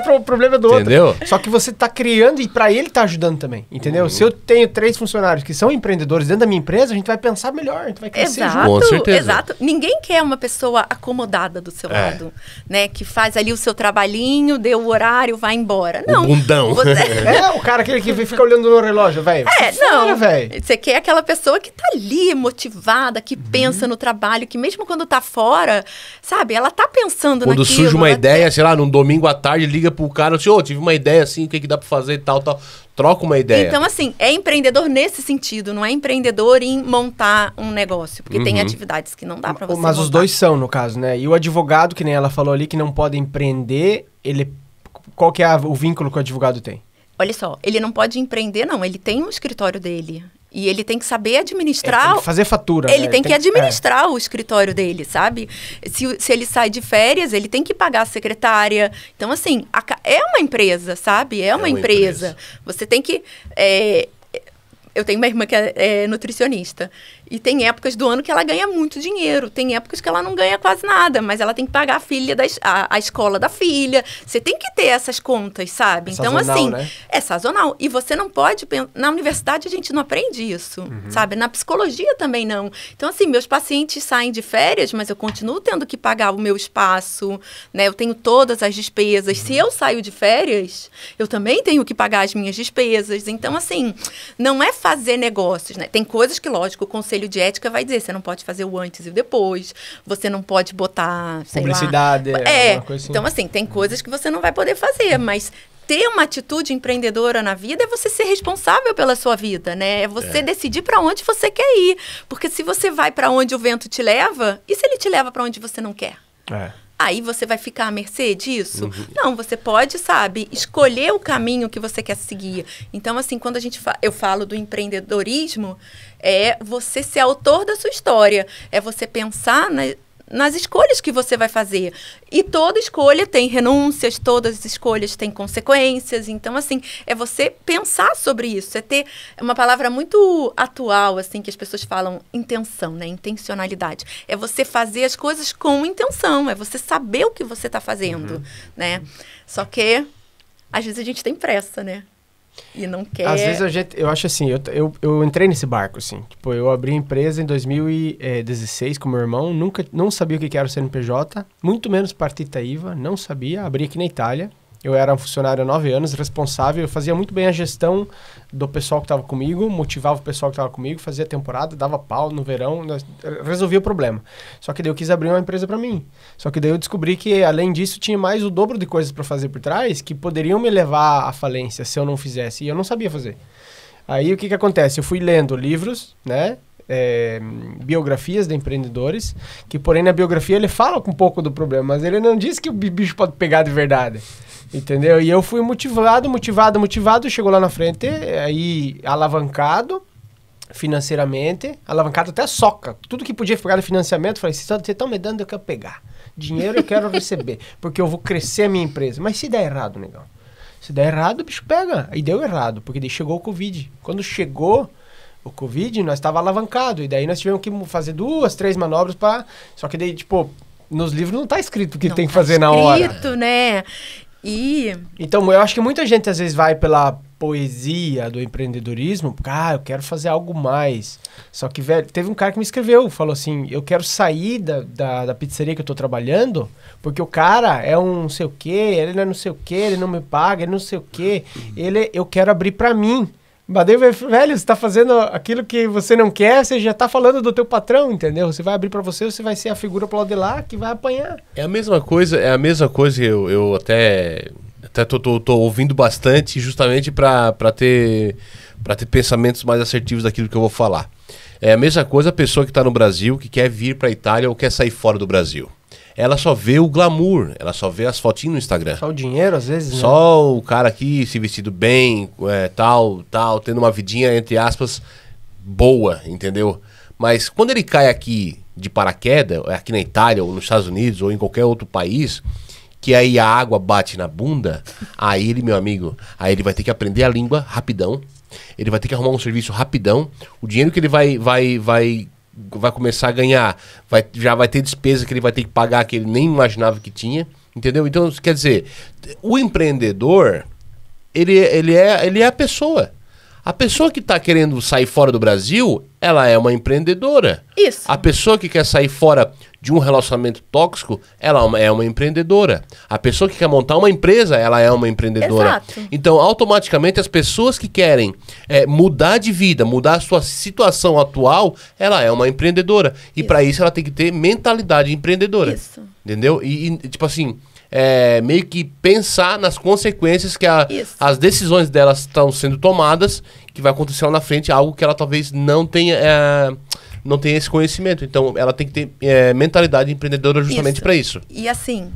É o problema é do entendeu? outro. Só que você está criando e para ele está ajudando também, entendeu? Uhum. Se eu tenho três funcionários que são empreendedores dentro da minha empresa, a gente vai pensar melhor, a gente vai crescer exato, junto. Com certeza. Exato. Ninguém quer uma pessoa acomodada do seu é. lado, né? Que faz ali o seu trabalhinho, deu o horário, vai embora. Não. O bundão. Você... é, o cara aquele que e fica olhando no relógio, velho. É, não. Fora, você quer aquela pessoa que tá ali, motivada, que uhum. pensa no trabalho, que mesmo quando tá fora, sabe, ela tá pensando quando naquilo. Quando surge uma ideia, sei lá, num domingo à tarde, liga pro cara, assim, ô, oh, tive uma ideia assim, o que, que dá pra fazer e tal, tal. Troca uma ideia. Então, assim, é empreendedor nesse sentido, não é empreendedor em montar um negócio, porque uhum. tem atividades que não dá pra você Mas montar. os dois são, no caso, né? E o advogado, que nem ela falou ali, que não pode empreender, ele... Qual que é a, o vínculo que o advogado tem? Olha só, ele não pode empreender, não. Ele tem um escritório dele. E ele tem que saber administrar. Ele tem que fazer fatura. Ele né? tem, que é. administrar é. o escritório dele, sabe? Se, se ele sai de férias, ele tem que pagar a secretária. Então, assim, a, é uma empresa, sabe? É uma, é uma empresa. empresa. Você tem que. É, eu tenho uma irmã que é, é nutricionista. E tem épocas do ano que ela ganha muito dinheiro, tem épocas que ela não ganha quase nada, mas ela tem que pagar a filha da, a, a escola da filha. Você tem que ter essas contas, sabe? É então, sazonal, assim, né? é sazonal. E você não pode. Na universidade a gente não aprende isso, uhum. sabe? Na psicologia também não. Então, assim, meus pacientes saem de férias, mas eu continuo tendo que pagar o meu espaço, né? Eu tenho todas as despesas. Uhum. Se eu saio de férias, eu também tenho que pagar as minhas despesas. Então, assim, não é fazer negócios, né? Tem coisas que, lógico, o conselho conselho de ética vai dizer, você não pode fazer o antes e o depois, você não pode botar, sei Publicidade, lá... É, é assim. então assim, tem coisas que você não vai poder fazer, mas ter uma atitude empreendedora na vida é você ser responsável pela sua vida, né? É você é. decidir para onde você quer ir. Porque se você vai para onde o vento te leva, e se ele te leva para onde você não quer? É aí você vai ficar à mercê disso? Uhum. Não, você pode, sabe, escolher o caminho que você quer seguir. Então, assim, quando a gente fa eu falo do empreendedorismo, é você ser autor da sua história, é você pensar na nas escolhas que você vai fazer. E toda escolha tem renúncias, todas as escolhas têm consequências. Então, assim, é você pensar sobre isso, é ter uma palavra muito atual, assim, que as pessoas falam intenção, né? Intencionalidade. É você fazer as coisas com intenção, é você saber o que você está fazendo, uhum. né? Só que às vezes a gente tem pressa, né? E não quer. Às vezes a gente. Eu acho assim, eu, eu, eu entrei nesse barco, assim. Tipo, eu abri empresa em 2016 com meu irmão, nunca não sabia o que era o CNPJ, muito menos partita IVA, não sabia, abri aqui na Itália. Eu era um funcionário há nove anos, responsável. Eu fazia muito bem a gestão do pessoal que estava comigo, motivava o pessoal que estava comigo, fazia temporada, dava pau no verão, né, resolvia o problema. Só que daí eu quis abrir uma empresa para mim. Só que daí eu descobri que, além disso, tinha mais o dobro de coisas para fazer por trás que poderiam me levar à falência se eu não fizesse. E eu não sabia fazer. Aí o que, que acontece? Eu fui lendo livros, né? é, biografias de empreendedores, que porém na biografia ele fala um pouco do problema, mas ele não diz que o bicho pode pegar de verdade. Entendeu? E eu fui motivado, motivado, motivado, chegou lá na frente, aí alavancado financeiramente, alavancado até a soca. Tudo que podia ficar de financiamento, falei, vocês estão me dando, eu quero pegar. Dinheiro eu quero receber, porque eu vou crescer a minha empresa. Mas se der errado, negão, se der errado, o bicho pega. E deu errado, porque daí chegou o Covid. Quando chegou, o Covid, nós estava alavancado. E daí nós tivemos que fazer duas, três manobras para. Só que daí, tipo, nos livros não está escrito o que não tem que tá fazer tá escrito, na hora. escrito, né? E. Então, eu acho que muita gente às vezes vai pela poesia do empreendedorismo, porque, ah, eu quero fazer algo mais. Só que, velho, teve um cara que me escreveu, falou assim: eu quero sair da, da, da pizzaria que eu tô trabalhando, porque o cara é um não sei o quê, ele não é não sei o quê, ele não me paga, ele não sei o quê. Ele, eu quero abrir para mim. Badeu, velho, você tá fazendo aquilo que você não quer, você já tá falando do teu patrão, entendeu? Você vai abrir para você, você vai ser a figura pro lado de lá que vai apanhar. É a mesma coisa, é a mesma coisa eu, eu até até tô, tô, tô ouvindo bastante justamente para ter para ter pensamentos mais assertivos daquilo que eu vou falar. É a mesma coisa a pessoa que está no Brasil, que quer vir para a Itália ou quer sair fora do Brasil ela só vê o glamour, ela só vê as fotinhas no Instagram. Só o dinheiro, às vezes, né? Só o cara aqui se vestido bem, é, tal, tal, tendo uma vidinha, entre aspas, boa, entendeu? Mas quando ele cai aqui de paraquedas, é aqui na Itália, ou nos Estados Unidos, ou em qualquer outro país, que aí a água bate na bunda, aí ele, meu amigo, aí ele vai ter que aprender a língua rapidão. Ele vai ter que arrumar um serviço rapidão. O dinheiro que ele vai, vai, vai vai começar a ganhar, vai, já vai ter despesa que ele vai ter que pagar que ele nem imaginava que tinha, entendeu? Então, quer dizer, o empreendedor, ele, ele, é, ele é a pessoa. A pessoa que está querendo sair fora do Brasil, ela é uma empreendedora. Isso. A pessoa que quer sair fora de um relacionamento tóxico, ela é, é uma empreendedora. A pessoa que quer montar uma empresa, ela é uma empreendedora. Exato. Então, automaticamente, as pessoas que querem é, mudar de vida, mudar a sua situação atual, ela é uma empreendedora. E para isso, ela tem que ter mentalidade empreendedora. Isso. Entendeu? e, e tipo assim, é, meio que pensar nas consequências que a, as decisões delas estão sendo tomadas, que vai acontecer lá na frente, algo que ela talvez não tenha. É, não tem esse conhecimento. Então, ela tem que ter é, mentalidade empreendedora justamente para isso. E assim,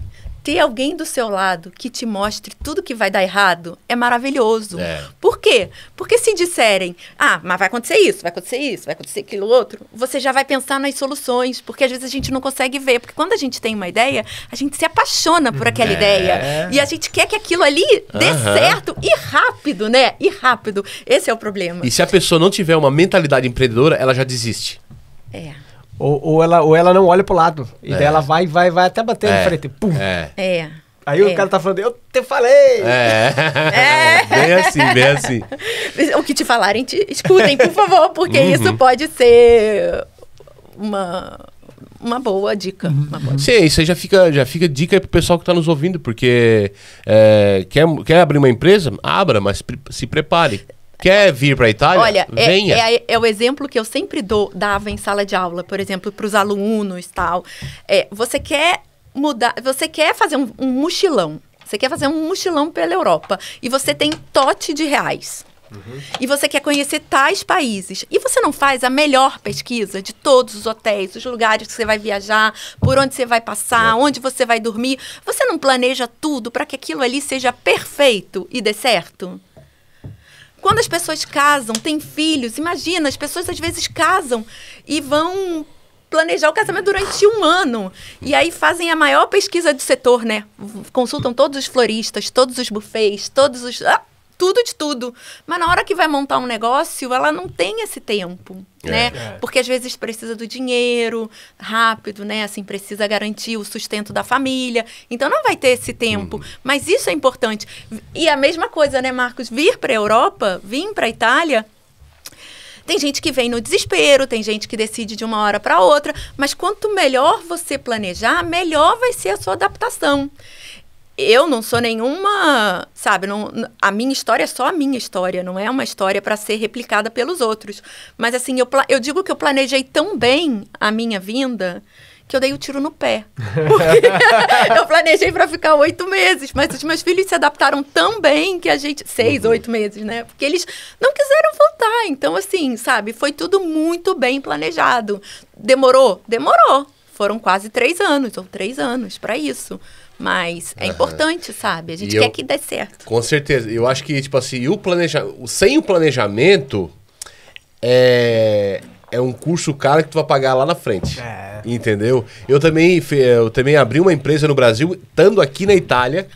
ter alguém do seu lado que te mostre tudo que vai dar errado é maravilhoso. É. Por quê? Porque se disserem, ah, mas vai acontecer isso, vai acontecer isso, vai acontecer aquilo outro, você já vai pensar nas soluções, porque às vezes a gente não consegue ver. Porque quando a gente tem uma ideia, a gente se apaixona por aquela uhum. é. ideia. E a gente quer que aquilo ali dê uhum. certo e rápido, né? E rápido. Esse é o problema. E se a pessoa não tiver uma mentalidade empreendedora, ela já desiste. É. Ou, ou, ela, ou ela não olha pro lado. E é. daí ela vai, vai, vai até bater é. frente. Pum. É. é. Aí o é. cara tá falando, eu te falei! É. é. Bem assim, bem assim. O que te falarem, te escutem, por favor, porque uhum. isso pode ser uma uma boa dica. Uhum. Uma boa. Sim, isso aí já fica, já fica dica pro pessoal que está nos ouvindo, porque é, quer, quer abrir uma empresa? Abra, mas pre se prepare. Quer vir para a Itália? Olha, é, Venha. É, é, é, o exemplo que eu sempre dou, dava em sala de aula, por exemplo, para os alunos tal. É, você quer mudar, você quer fazer um, um mochilão. Você quer fazer um mochilão pela Europa e você tem tote de reais. Uhum. E você quer conhecer tais países. E você não faz a melhor pesquisa de todos os hotéis, os lugares que você vai viajar, por onde você vai passar, onde você vai dormir. Você não planeja tudo para que aquilo ali seja perfeito e dê certo? Quando as pessoas casam, têm filhos, imagina, as pessoas às vezes casam e vão planejar o casamento durante um ano. E aí fazem a maior pesquisa do setor, né? Consultam todos os floristas, todos os bufês, todos os. Ah! tudo de tudo. Mas na hora que vai montar um negócio, ela não tem esse tempo, é, né? É. Porque às vezes precisa do dinheiro rápido, né? Assim, precisa garantir o sustento da família. Então não vai ter esse tempo. Uhum. Mas isso é importante. E a mesma coisa, né, Marcos? Vir para a Europa, vir para a Itália, tem gente que vem no desespero, tem gente que decide de uma hora para outra, mas quanto melhor você planejar, melhor vai ser a sua adaptação eu não sou nenhuma, sabe, não, a minha história é só a minha história, não é uma história para ser replicada pelos outros. Mas assim, eu, eu digo que eu planejei tão bem a minha vinda que eu dei o um tiro no pé. eu planejei para ficar oito meses, mas os meus filhos se adaptaram tão bem que a gente. Seis, uhum. oito meses, né? Porque eles não quiseram voltar. Então, assim, sabe, foi tudo muito bem planejado. Demorou? Demorou. Foram quase três anos, ou três anos para isso. Mas é uhum. importante, sabe? A gente e quer eu, que dê certo. Com certeza. Eu acho que, tipo assim, o planeja... sem o planejamento é... é um curso caro que tu vai pagar lá na frente. É. Entendeu? Eu também, eu também abri uma empresa no Brasil, estando aqui na Itália.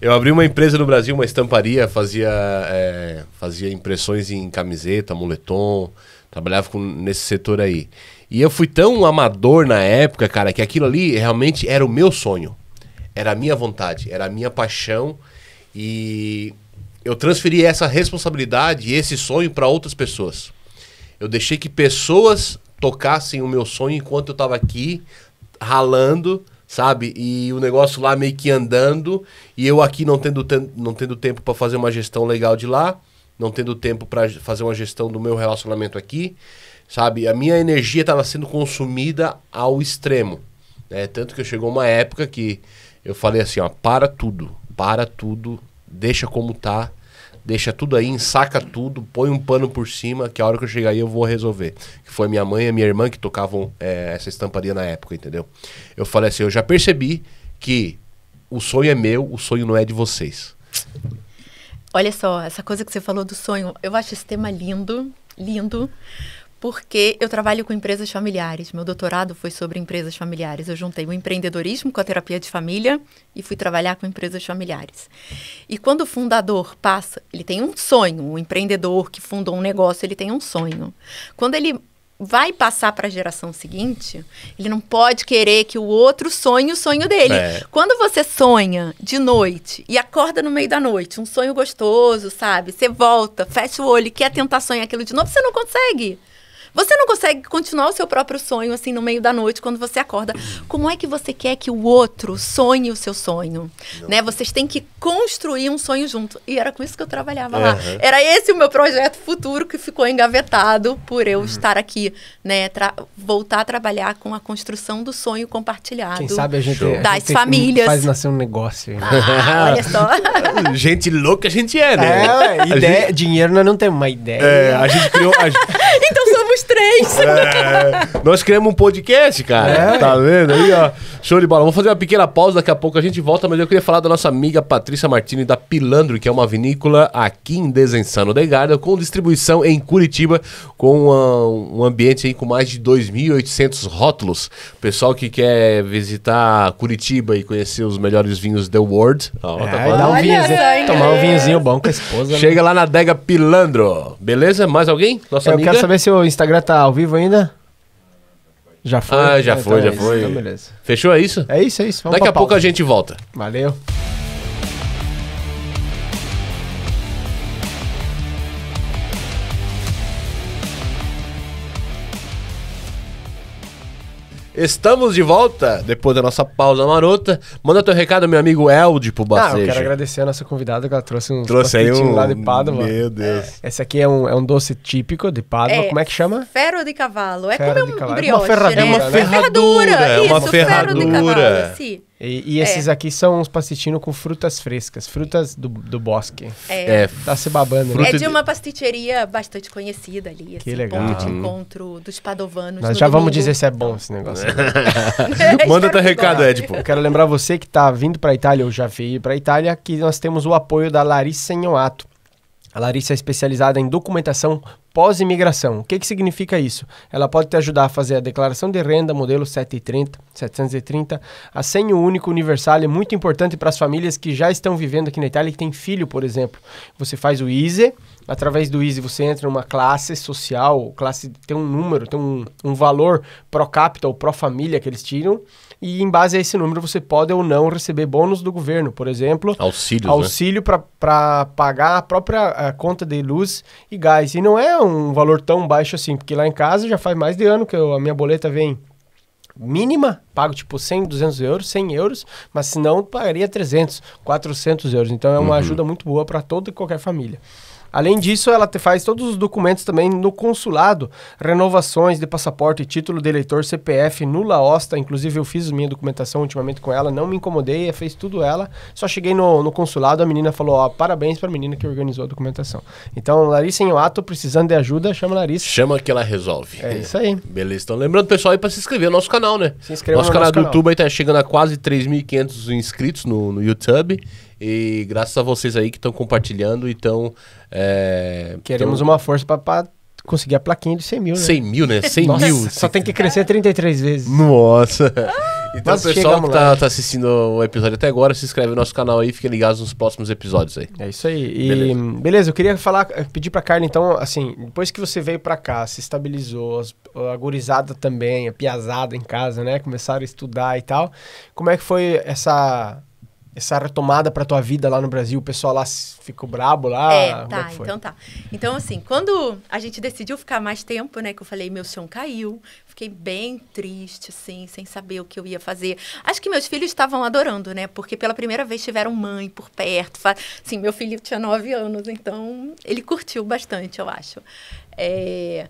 Eu abri uma empresa no Brasil, uma estamparia, fazia, é, fazia impressões em camiseta, moletom, trabalhava com, nesse setor aí. E eu fui tão amador na época, cara, que aquilo ali realmente era o meu sonho. Era a minha vontade, era a minha paixão. E eu transferi essa responsabilidade e esse sonho para outras pessoas. Eu deixei que pessoas tocassem o meu sonho enquanto eu estava aqui ralando, sabe? E o negócio lá meio que andando e eu aqui não tendo, não tendo tempo para fazer uma gestão legal de lá, não tendo tempo para fazer uma gestão do meu relacionamento aqui sabe? A minha energia estava sendo consumida ao extremo. Né? Tanto que chegou uma época que eu falei assim, ó, para tudo, para tudo, deixa como tá, deixa tudo aí, ensaca tudo, põe um pano por cima, que a hora que eu chegar aí eu vou resolver. Que foi minha mãe e minha irmã que tocavam é, essa estamparia na época, entendeu? Eu falei assim, eu já percebi que o sonho é meu, o sonho não é de vocês. Olha só, essa coisa que você falou do sonho, eu acho esse tema lindo, lindo porque eu trabalho com empresas familiares. Meu doutorado foi sobre empresas familiares. Eu juntei o empreendedorismo com a terapia de família e fui trabalhar com empresas familiares. E quando o fundador passa, ele tem um sonho, o empreendedor que fundou um negócio, ele tem um sonho. Quando ele vai passar para a geração seguinte, ele não pode querer que o outro sonhe o sonho dele. É. Quando você sonha de noite e acorda no meio da noite, um sonho gostoso, sabe? Você volta, fecha o olho e quer tentar sonhar aquilo de novo, você não consegue. Você não consegue continuar o seu próprio sonho assim no meio da noite quando você acorda. Como é que você quer que o outro sonhe o seu sonho? Não. Né? Vocês têm que construir um sonho junto. E era com isso que eu trabalhava uhum. lá. Era esse o meu projeto futuro que ficou engavetado por eu uhum. estar aqui, né, voltar a trabalhar com a construção do sonho compartilhado. Quem sabe a gente das a gente famílias faz nascer um negócio. Ah, olha só. gente louca a gente é, né? É, ideia, gente... dinheiro nós não temos uma ideia. É, a gente criou a três. É, nós criamos um podcast, cara. É. Tá vendo aí, ó? Show de bola. Vamos fazer uma pequena pausa, daqui a pouco a gente volta, mas eu queria falar da nossa amiga Patrícia Martini da Pilandro, que é uma vinícola aqui em Desensano da Igarda, com distribuição em Curitiba, com uma, um ambiente aí com mais de 2.800 rótulos. Pessoal que quer visitar Curitiba e conhecer os melhores vinhos da World. Ó, tá é, tá dá um vinhozinho, tomar um vinhozinho bom com a esposa. Chega né? lá na dega Pilandro. Beleza? Mais alguém? Nossa eu amiga? quero saber se o Instagram tá ao vivo ainda? Já foi? Ah, já então foi, então já é foi. Então, beleza. Fechou, é isso? É isso, é isso. Vamos Daqui a pouco a gente volta. Valeu. Estamos de volta depois da nossa pausa marota. Manda teu recado, meu amigo Elde, pro Baceja. Ah, eu quero agradecer a nossa convidada que ela trouxe um trouxe aí um... lá de Padova. Meu Deus. É. Esse aqui é um, é um doce típico de Padova. É. Como é que chama? Ferro de cavalo. É como é um brioche, É uma né? ferradura. Né? É uma ferradura. É uma ferradura. Isso, ferradura. ferro de cavalo, sim. E, e esses é. aqui são uns pasticino com frutas frescas, frutas do, do bosque. É. é. Tá se babando. Né? É de uma pasticheria bastante conhecida ali. que assim, legal. Ponto de uhum. encontro dos padovanos. Nós já domingo. vamos dizer se é bom esse negócio. Né? Manda teu recado, Edipo. Eu quero lembrar você que tá vindo pra Itália, ou já veio pra Itália, que nós temos o apoio da Larissa Senhoato. A Larissa é especializada em documentação, pós-imigração. O que, que significa isso? Ela pode te ajudar a fazer a declaração de renda, modelo 730, 730, a senha único universal é muito importante para as famílias que já estão vivendo aqui na Itália e que tem filho, por exemplo. Você faz o ISE, através do Easy você entra numa classe social, classe tem um número, tem um, um valor pro capita ou pro família que eles tiram, e em base a esse número você pode ou não receber bônus do governo, por exemplo. Né? auxílio auxílio né? para pagar a própria a conta de luz e gás. E não é um valor tão baixo assim, porque lá em casa já faz mais de ano que eu, a minha boleta vem mínima, pago tipo 100, 200 euros, 100 euros, mas se não, pagaria 300, 400 euros. Então é uma uhum. ajuda muito boa para toda e qualquer família. Além disso, ela faz todos os documentos também no consulado, renovações de passaporte, título de eleitor, CPF, no hosta. Inclusive, eu fiz minha documentação ultimamente com ela, não me incomodei, fez tudo ela. Só cheguei no, no consulado, a menina falou, ó, parabéns pra menina que organizou a documentação. Então, Larissa em ato, precisando de ajuda, chama a Larissa. Chama que ela resolve. É isso aí. Beleza, então lembrando, pessoal, aí pra se inscrever no nosso canal, né? Se inscreva nosso no canal nosso canal do YouTube aí tá chegando a quase 3.500 inscritos no, no YouTube. E graças a vocês aí que estão compartilhando e estão é, Queremos então... uma força para conseguir a plaquinha de 100 mil, né? 100 mil, né? 100 Nossa, mil. Só tem que crescer 33 vezes. Nossa. Ah, então, Mas pessoal que tá, tá, assistindo o episódio até agora, se inscreve no nosso canal aí, fica ligado nos próximos episódios aí. É isso aí. E, beleza. beleza. eu queria falar, eh, pedir pra Carla, então, assim, depois que você veio pra cá, se estabilizou, a gurizada também, a piazada em casa, né? Começaram a estudar e tal. Como é que foi essa essa retomada para tua vida lá no Brasil, o pessoal lá ficou brabo lá? É, é tá, é então tá. Então, assim, quando a gente decidiu ficar mais tempo, né, que eu falei, meu chão caiu, fiquei bem triste, assim, sem saber o que eu ia fazer. Acho que meus filhos estavam adorando, né, porque pela primeira vez tiveram mãe por perto. Assim, meu filho tinha nove anos, então ele curtiu bastante, eu acho. É...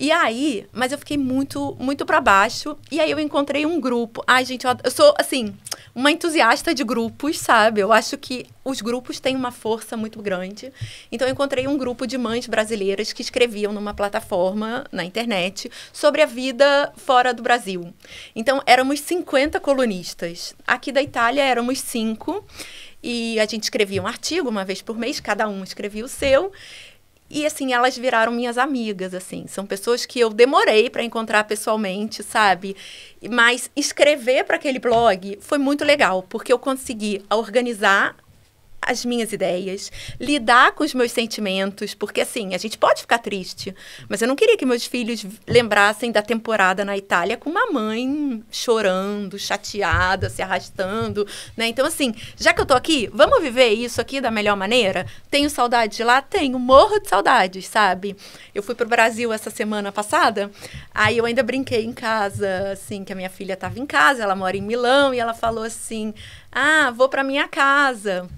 E aí, mas eu fiquei muito, muito para baixo. E aí eu encontrei um grupo. Ai, gente, eu, eu sou, assim, uma entusiasta de grupos, sabe? Eu acho que os grupos têm uma força muito grande. Então, eu encontrei um grupo de mães brasileiras que escreviam numa plataforma na internet sobre a vida fora do Brasil. Então, éramos 50 colunistas. Aqui da Itália, éramos cinco. E a gente escrevia um artigo uma vez por mês, cada um escrevia o seu. E assim, elas viraram minhas amigas, assim. São pessoas que eu demorei para encontrar pessoalmente, sabe? Mas escrever para aquele blog foi muito legal, porque eu consegui organizar as minhas ideias, lidar com os meus sentimentos, porque assim, a gente pode ficar triste, mas eu não queria que meus filhos lembrassem da temporada na Itália com uma mãe chorando, chateada, se arrastando, né? Então assim, já que eu tô aqui, vamos viver isso aqui da melhor maneira? Tenho saudade de lá? Tenho, morro de saudades, sabe? Eu fui pro Brasil essa semana passada, aí eu ainda brinquei em casa, assim, que a minha filha tava em casa, ela mora em Milão e ela falou assim: "Ah, vou para minha casa".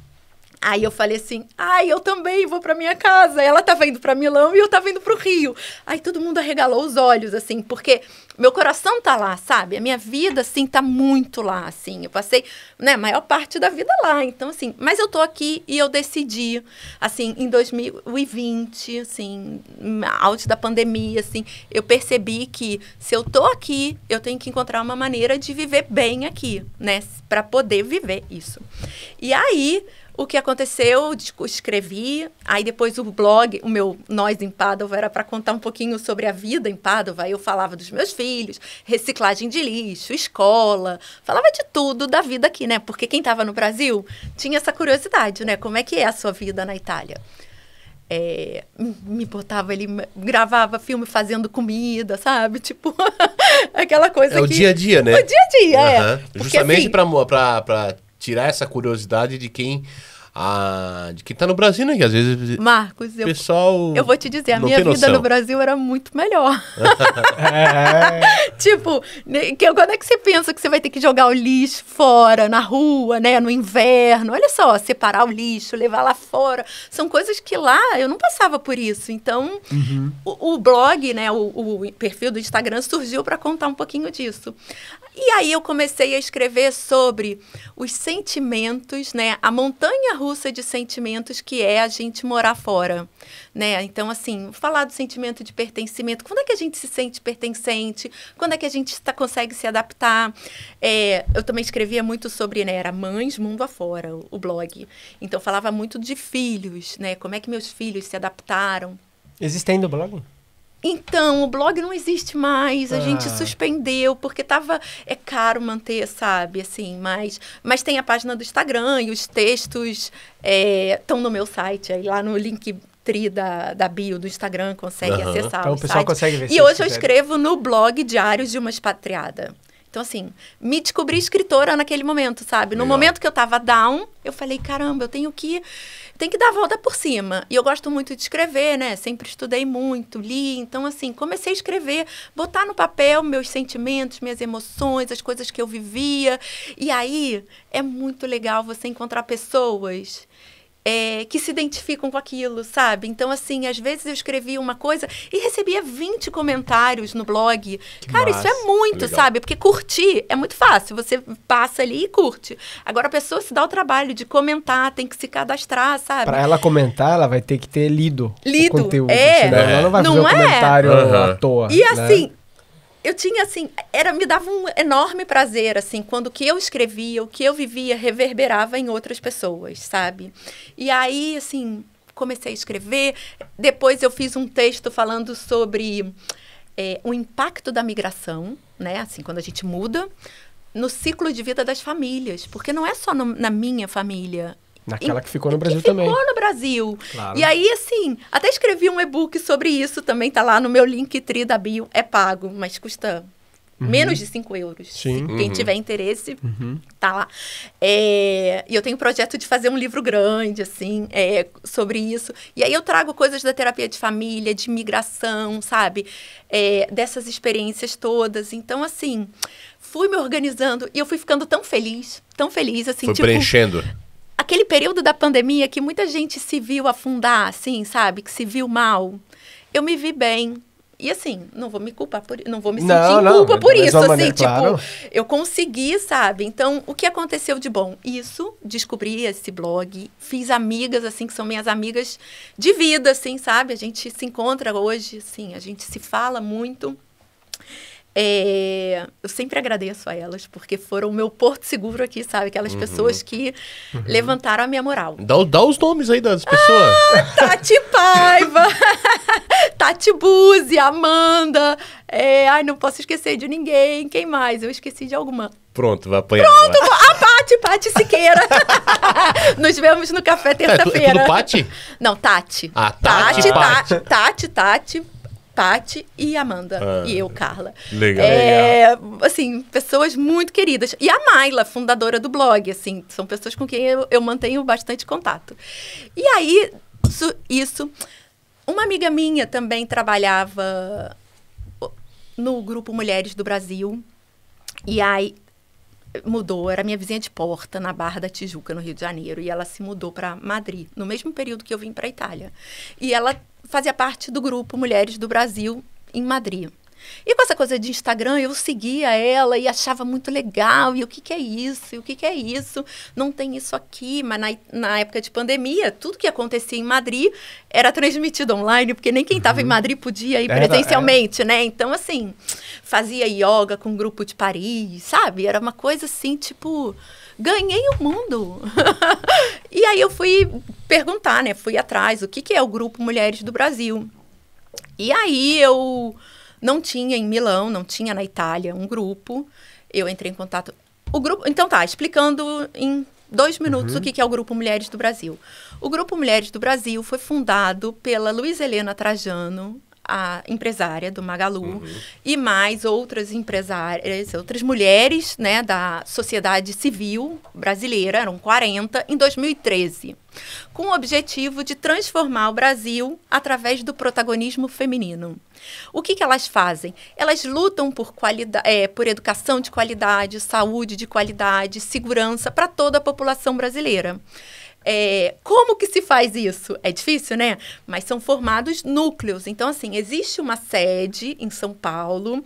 Aí eu falei assim: ai, eu também vou para minha casa. Ela tava indo para Milão e eu tava indo pro Rio. Aí todo mundo arregalou os olhos, assim, porque meu coração tá lá, sabe? A minha vida, assim, tá muito lá, assim. Eu passei, né, a maior parte da vida lá. Então, assim, mas eu tô aqui e eu decidi, assim, em 2020, assim, out da pandemia, assim, eu percebi que se eu tô aqui, eu tenho que encontrar uma maneira de viver bem aqui, né? Para poder viver isso. E aí, o que aconteceu, escrevi, aí depois o blog, o meu Nós em Padova era para contar um pouquinho sobre a vida em Padova. Eu falava dos meus filhos, reciclagem de lixo, escola, falava de tudo da vida aqui, né? Porque quem estava no Brasil tinha essa curiosidade, né? Como é que é a sua vida na Itália? É, me botava ele gravava filme fazendo comida, sabe? Tipo, aquela coisa É o que... dia a dia, né? O dia a dia, uhum. é. Porque, Justamente assim, para tirar essa curiosidade de quem a, ah, de quem tá no Brasil, né? Que às vezes. Marcos, eu, pessoal eu vou te dizer, a minha vida noção. no Brasil era muito melhor. é. tipo, que, quando é que você pensa que você vai ter que jogar o lixo fora, na rua, né? No inverno? Olha só, separar o lixo, levar lá fora. São coisas que lá eu não passava por isso. Então, uhum. o, o, blog, né? O, o perfil do Instagram surgiu para contar um pouquinho disso. E aí eu comecei a escrever sobre os sentimentos, né? A montanha russa de sentimentos que é a gente morar fora, né? Então, assim, falar do sentimento de pertencimento. Quando é que a gente se sente pertencente? Quando é que a gente tá, consegue se adaptar? É, eu também escrevia muito sobre, né? Era Mães Mundo Afora, o, o blog. Então, falava muito de filhos, né? Como é que meus filhos se adaptaram. Existem no blog? Então, o blog não existe mais, a ah. gente suspendeu, porque tava. É caro manter, sabe? Assim, mas, mas tem a página do Instagram e os textos estão é, no meu site, aí lá no link tri da, da bio do Instagram consegue uhum. acessar. Então, o pessoal site. consegue ver. E hoje eu escrevo no blog Diários de uma Expatriada. Então, assim, me descobri escritora naquele momento, sabe? No momento que eu tava down, eu falei, caramba, eu tenho que. Tem que dar a volta por cima. E eu gosto muito de escrever, né? Sempre estudei muito, li. Então, assim, comecei a escrever, botar no papel meus sentimentos, minhas emoções, as coisas que eu vivia. E aí é muito legal você encontrar pessoas é, que se identificam com aquilo, sabe? Então, assim, às vezes eu escrevia uma coisa e recebia 20 comentários no blog. Que Cara, massa. isso é muito, Legal. sabe? Porque curtir é muito fácil. Você passa ali e curte. Agora a pessoa se dá o trabalho de comentar, tem que se cadastrar, sabe? Para ela comentar, ela vai ter que ter lido. Lido. O conteúdo, é. Ela não vai não fazer é? um comentário uhum. à toa. E né? assim, eu tinha assim, era me dava um enorme prazer assim, quando o que eu escrevia, o que eu vivia reverberava em outras pessoas, sabe? E aí assim, comecei a escrever, depois eu fiz um texto falando sobre é, o impacto da migração, né? Assim, quando a gente muda no ciclo de vida das famílias, porque não é só no, na minha família, Naquela que ficou no Brasil que também. Ficou no Brasil. Claro. E aí, assim, até escrevi um e-book sobre isso também, tá lá no meu link tri da bio. É pago, mas custa uhum. menos de 5 euros. Sim. Se, quem uhum. tiver interesse, uhum. tá lá. É, e eu tenho um projeto de fazer um livro grande, assim, é, sobre isso. E aí eu trago coisas da terapia de família, de migração, sabe? É, dessas experiências todas. Então, assim fui me organizando e eu fui ficando tão feliz, tão feliz, assim, foi tipo... preenchendo aquele período da pandemia que muita gente se viu afundar, assim, sabe? Que se viu mal. Eu me vi bem. E assim, não vou me culpar por não vou me sentir não, não, culpa por isso, assim, maneira, tipo, eu consegui, sabe? Então, o que aconteceu de bom? Isso, descobri esse blog, fiz amigas assim que são minhas amigas de vida, assim, sabe? A gente se encontra hoje, assim, a gente se fala muito. É, eu sempre agradeço a elas, porque foram o meu porto seguro aqui, sabe? Aquelas uhum. pessoas que uhum. levantaram a minha moral. Dá, dá os nomes aí das pessoas. Ah, Tati Paiva, Tati Buzzi, Amanda. É, ai, não posso esquecer de ninguém. Quem mais? Eu esqueci de alguma. Pronto, vai apanhar. Pronto, agora. a Pati, Pati Siqueira. Nos vemos no café terça-feira. É, é tudo Pati? Não, Tati. Ah, Tati. Tati, Tati, Tati. Tati Tati e Amanda. Ah, e eu, Carla. Legal. É, assim, pessoas muito queridas. E a Maila, fundadora do blog, assim, são pessoas com quem eu, eu mantenho bastante contato. E aí, isso, isso. Uma amiga minha também trabalhava no grupo Mulheres do Brasil. E aí, mudou, era minha vizinha de porta na Barra da Tijuca, no Rio de Janeiro, e ela se mudou para Madrid, no mesmo período que eu vim para a Itália. E ela fazia parte do grupo Mulheres do Brasil em Madrid. E com essa coisa de Instagram, eu seguia ela e achava muito legal. E o que, que é isso? E o que, que é isso? Não tem isso aqui. Mas na, na época de pandemia, tudo que acontecia em Madrid era transmitido online, porque nem quem estava uhum. em Madrid podia ir era, é, presencialmente, era. É. né? Então, assim, fazia yoga com um grupo de Paris, sabe? Era uma coisa assim, tipo ganhei o mundo. e aí eu fui perguntar, né? Fui atrás, o que, que é o Grupo Mulheres do Brasil? E aí eu não tinha em Milão, não tinha na Itália um grupo. Eu entrei em contato. O grupo. Então tá, explicando em dois minutos uhum. o que é o Grupo Mulheres do Brasil. O Grupo Mulheres do Brasil foi fundado pela Luiz Helena Trajano, a empresária do Magalu uhum. e mais outras empresárias, outras mulheres né, da sociedade civil brasileira, eram 40, em 2013, com o objetivo de transformar o Brasil através do protagonismo feminino. O que, que elas fazem? Elas lutam por, é, por educação de qualidade, saúde de qualidade, segurança para toda a população brasileira. É, como que se faz isso? É difícil, né? Mas são formados núcleos. Então, assim, existe uma sede em São Paulo.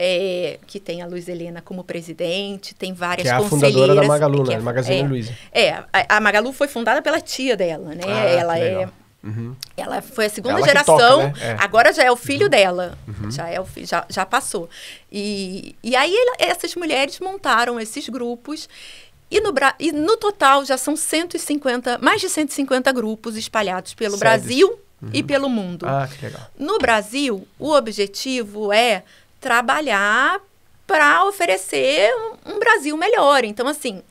É, que tem a Luiz Helena como presidente, tem várias que é a fundadora da Magalu, né? É Magazine é, Luiza. É, a, Magalu foi fundada pela tia dela, né? Ah, ela é Uhum. Ela foi a segunda ela geração, toca, né? É. agora já é o filho uhum. dela, uhum. já é o fi, já, já passou. E, e aí ela, essas mulheres montaram esses grupos e no, e no total já são 150, mais de 150 grupos espalhados pelo Brasil uhum. e pelo mundo. Ah, que legal. No Brasil, o objetivo é trabalhar para oferecer um, um Brasil melhor. Então, assim,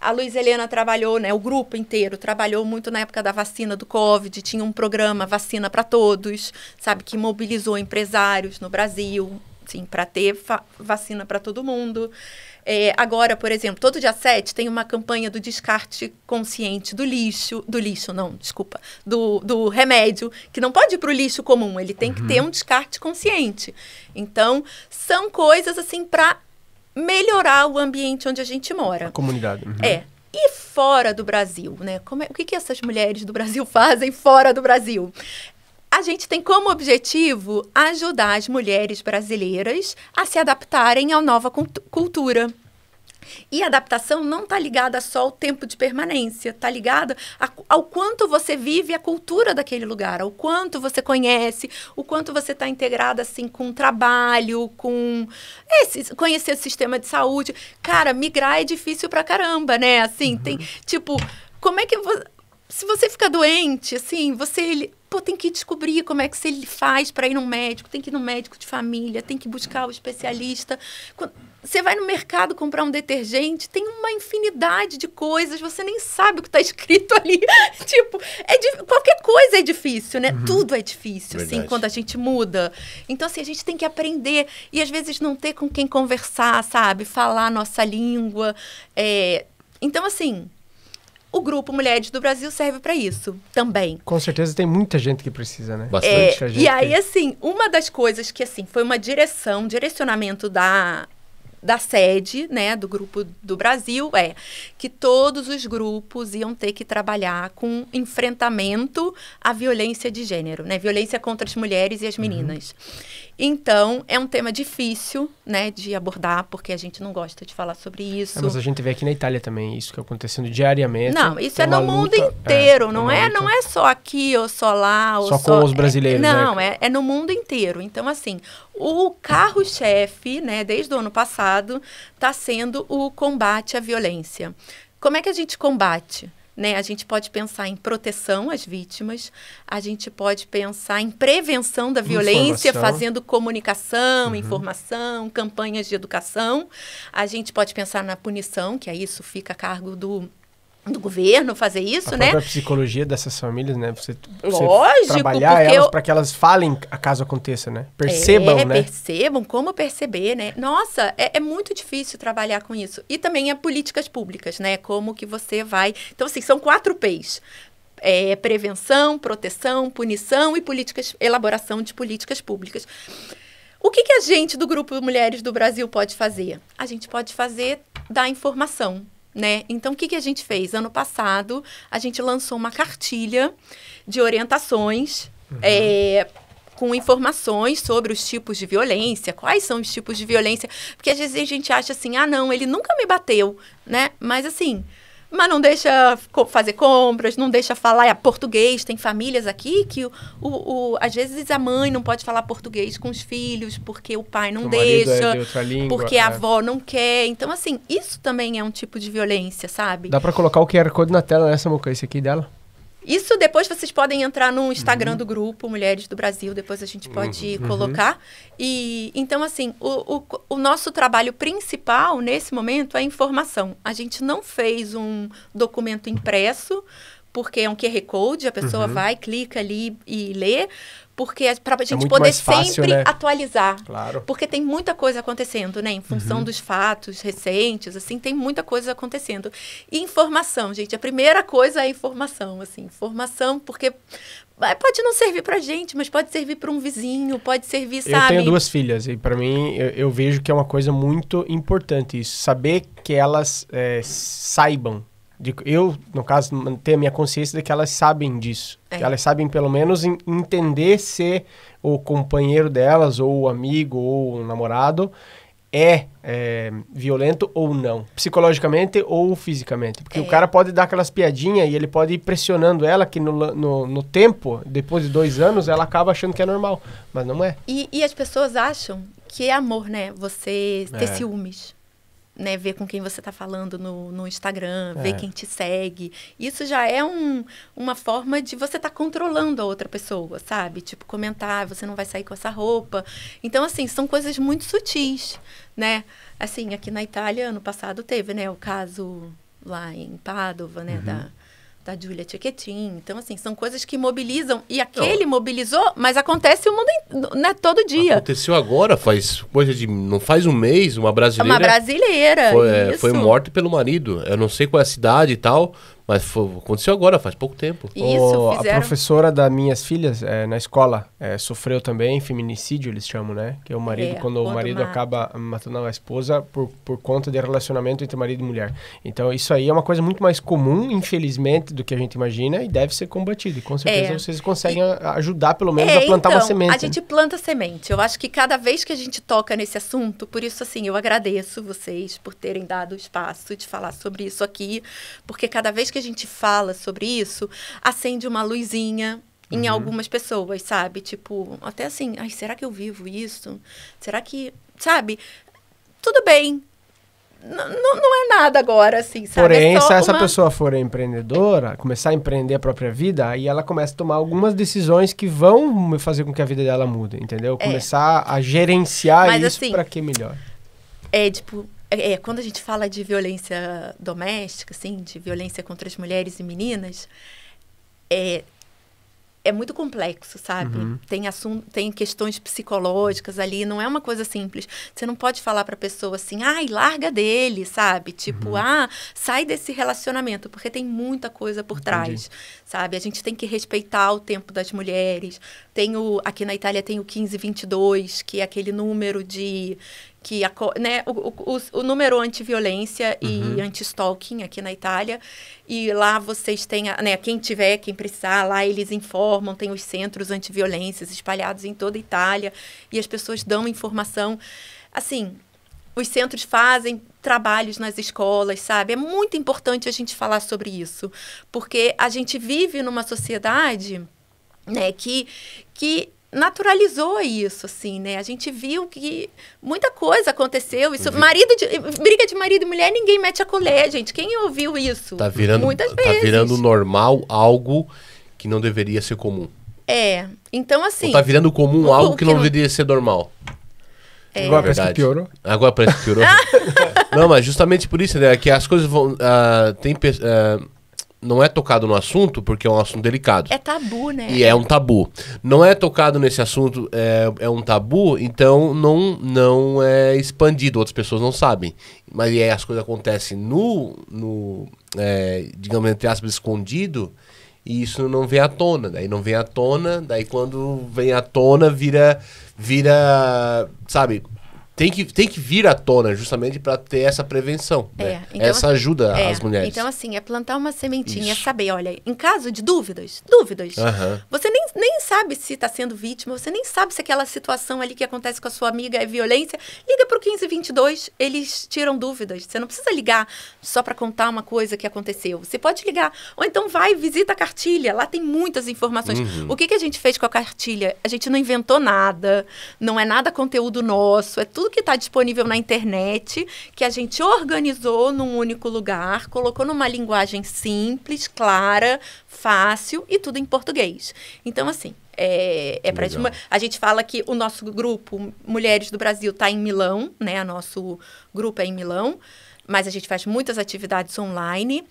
a Luiz Helena trabalhou, né, o grupo inteiro trabalhou muito na época da vacina do Covid, tinha um programa Vacina para Todos, sabe, que mobilizou empresários no Brasil, sim, para ter vacina para todo mundo. É, agora, por exemplo, todo dia 7 tem uma campanha do descarte consciente do lixo, do lixo, não, desculpa, do, do remédio, que não pode ir para o lixo comum, ele tem uhum. que ter uhum. um descarte consciente. Então, são coisas assim para melhorar o ambiente onde a gente mora. A comunidade. Uhum. É. E fora do Brasil, né? Como é, o que, que essas mulheres do Brasil fazem fora do Brasil? A gente tem como objetivo ajudar as mulheres brasileiras a se adaptarem à nova cultura. E a adaptação não está ligada só ao tempo de permanência, está ligada ao quanto você vive a cultura daquele lugar, ao quanto você conhece, o quanto você está integrada assim com o trabalho, com esse, conhecer o sistema de saúde. Cara, migrar é difícil pra caramba, né? Assim, uhum. tem tipo, como é que se você fica doente, assim, você pô, tem que descobrir como é que você faz para ir no médico, tem que ir no médico de família, tem que buscar o especialista. você vai no mercado comprar um detergente, tem uma infinidade de coisas, você nem sabe o que está escrito ali. tipo, é de, qualquer coisa é difícil, né? Uhum. Tudo é difícil, assim, Verdade. assim, quando a gente muda. Então, assim, a gente tem que aprender e às vezes não ter com quem conversar, sabe? Falar a nossa língua. É... Então, assim, o grupo Mulheres do Brasil serve para isso também. Com certeza tem muita gente que precisa, né? Bastante é, gente. E aí, que... assim, uma das coisas que assim foi uma direção, direcionamento da da sede, né, do grupo do Brasil é que todos os grupos iam ter que trabalhar com enfrentamento à violência de gênero, né, violência contra as mulheres e as uhum. meninas. Uhum. Então, é um tema difícil, né, de abordar, porque a gente não gosta de falar sobre é, isso. É, mas a gente vê aqui na Itália também isso que é acontecendo diariamente. Não, isso é, no luta, mundo é, inteiro, é, não é, luta. não é só aqui ou só lá ou só, só com os brasileiros. Né? não, né? é, é no mundo inteiro. Então, assim, o carro-chefe, né, desde o ano passado, está sendo o combate à violência. Como é que a gente combate? Né? A gente pode pensar em proteção às vítimas, a gente pode pensar em prevenção da violência, informação. fazendo comunicação, uhum. informação, campanhas de educação. A gente pode pensar na punição, que aí isso fica a cargo do do governo fazer isso, a né? A psicologia dessas famílias, né? Você, Lógico, trabalhar elas eu... para que elas falem caso aconteça, né? Percebam, é, né? Percebam, como perceber, né? Nossa, é, é, muito difícil trabalhar com isso. E também as é políticas públicas, né? Como que você vai... Então, assim, são quatro P's. É, prevenção, proteção, punição e políticas, elaboração de políticas públicas. O que, que a gente do Grupo Mulheres do Brasil pode fazer? A gente pode fazer dar informação, né? Então, o que, que a gente fez? Ano passado, a gente lançou uma cartilha de orientações uhum. é, com informações sobre os tipos de violência, quais são os tipos de violência, porque às vezes a gente acha assim, ah, não, ele nunca me bateu, né? Mas assim, mas não deixa fazer compras, não deixa falar é português. Tem famílias aqui que, o, o, o, às vezes, a mãe não pode falar português com os filhos porque o pai não o é deixa, é língua, porque é. a avó não quer. Então, assim, isso também é um tipo de violência, sabe? Dá para colocar o QR Code na tela, né, Samuca? Esse aqui dela? Isso depois vocês podem entrar no Instagram uhum. do grupo Mulheres do Brasil, depois a gente pode uhum. colocar. E então assim, o, o, o, nosso trabalho principal nesse momento é informação. A gente não fez um documento impresso porque é um QR Code, a pessoa uhum. vai, clica ali e lê porque é para a é gente é poder fácil, sempre né? atualizar. Claro. Porque tem muita coisa acontecendo, né? Em função uhum. dos fatos recentes, assim, tem muita coisa acontecendo. E informação, gente, a primeira coisa é informação, assim, informação, porque pode não servir para gente, mas pode servir para um vizinho, pode servir, sabe? Eu tenho duas filhas e para mim eu, eu, vejo que é uma coisa muito importante isso, saber que elas é, saibam de eu, no caso, ter a minha consciência de que elas sabem disso. É. Que elas sabem, pelo menos, entender se o companheiro delas, ou o amigo, ou o namorado, é, é, violento ou não, psicologicamente ou fisicamente. Porque é. o cara pode dar aquelas piadinhas e ele pode ir pressionando ela, que no, no, no, tempo, depois de dois anos, ela acaba achando que é normal, mas não é. E, e as pessoas acham que é amor, né? Você ter é. ciúmes né, ver com quem você está falando no, no Instagram, é. ver quem te segue. Isso já é um, uma forma de você estar tá controlando a outra pessoa, sabe? Tipo, comentar, ah, você não vai sair com essa roupa. Então, assim, são coisas muito sutis, né? Assim, aqui na Itália, ano passado, teve, né, o caso lá em Padova, né, uhum. da da Julia Chiquetin. Então, assim, são coisas que mobilizam. E aquele não. mobilizou, mas acontece o mundo né, todo dia. Aconteceu agora, faz coisa de. Não faz um mês, uma brasileira. Uma brasileira. Foi, é, foi morta pelo marido. Eu não sei qual é a cidade e tal, mas foi, aconteceu agora, faz pouco tempo. Isso, o, fizeram... A professora das minhas filhas é, na escola é, sofreu também feminicídio, eles chamam, né? Que é o marido, é, quando o marido mata. acaba matando a esposa por, por conta de relacionamento entre marido e mulher. Então, isso aí é uma coisa muito mais comum, infelizmente, do que a gente imagina e deve ser combatido. E com certeza é. vocês conseguem e... ajudar, pelo menos, a é, plantar então, uma semente. A né? gente né? planta semente. Eu acho que cada vez que a gente toca nesse assunto, por isso, assim, eu agradeço vocês por terem dado o espaço de falar sobre isso aqui, porque cada vez que a gente fala sobre isso, acende uma luzinha em uhum. algumas pessoas, sabe? Tipo, até assim, ai, será que eu vivo isso? Será que, sabe? Tudo bem. N não é nada agora, assim, sabe? É Porém, é se essa uma... pessoa for empreendedora, começar a empreender a própria vida, aí ela começa a tomar algumas decisões que vão fazer com que a vida dela mude, entendeu? É. Começar é. a gerenciar Mas, isso assim, para que melhor. É, tipo, é, é, quando a gente fala de violência doméstica, assim, de violência contra as mulheres e meninas, é, é muito complexo, sabe? Uhum. Tem assunto, tem questões psicológicas ali, não é uma coisa simples. Você não pode falar para a pessoa assim: "Ai, larga dele", sabe? Tipo, uhum. "Ah, sai desse relacionamento", porque tem muita coisa por Entendi. trás, sabe? A gente tem que respeitar o tempo das mulheres. Tem o, aqui na Itália tem o 1522, que é aquele número de que a, né, o, o, o, número anti-violência uhum. e anti-stalking aqui na Itália. E lá vocês têm, a, né, quem tiver, quem precisar, lá eles informam, tem os centros anti-violências espalhados em toda a Itália e as pessoas dão informação. Assim, os centros fazem trabalhos nas escolas, sabe? É muito importante a gente falar sobre isso, porque a gente vive numa sociedade né, que, que naturalizou isso, assim, né? A gente viu que muita coisa aconteceu. Isso, uhum. marido de, briga de marido e mulher, ninguém mete a colher, gente. Quem ouviu isso? Tá virando, Muitas tá vezes. virando normal algo que não deveria ser comum. É. Então, assim. Ou tá virando comum algo que, que não, não deveria ser normal. É. Agora parece que piorou. Agora parece que piorou. não, mas justamente por isso, né? É que as coisas vão. Uh, tem. Uh, não é tocado no assunto porque é um assunto delicado. É tabu, né? E é um tabu. Não é tocado nesse assunto, é, é um tabu, então não, não é expandido, outras pessoas não sabem. Mas aí as coisas acontecem no, no é, digamos, entre aspas, escondido, e isso não vem à tona. Daí não vem à tona, daí quando vem à tona vira, vira sabe, tem que, tem que vir à tona justamente para ter essa prevenção. É, né? então, essa assim, ajuda é, às mulheres. Então, assim, é plantar uma sementinha, Isso. saber, olha, em caso de dúvidas, dúvidas. Uhum. Você nem, nem sabe se está sendo vítima, você nem sabe se aquela situação ali que acontece com a sua amiga é violência. Liga para o 1522, eles tiram dúvidas. Você não precisa ligar só para contar uma coisa que aconteceu. Você pode ligar. Ou então vai, visita a cartilha, lá tem muitas informações. Uhum. O que, que a gente fez com a cartilha? A gente não inventou nada, não é nada conteúdo nosso, é tudo que está disponível na internet, que a gente organizou num único lugar, colocou numa linguagem simples, clara, fácil e tudo em português. Então, assim, é, é pra, a gente fala que o nosso grupo Mulheres do Brasil está em Milão, né? O nosso grupo é em Milão, mas a gente faz muitas atividades online.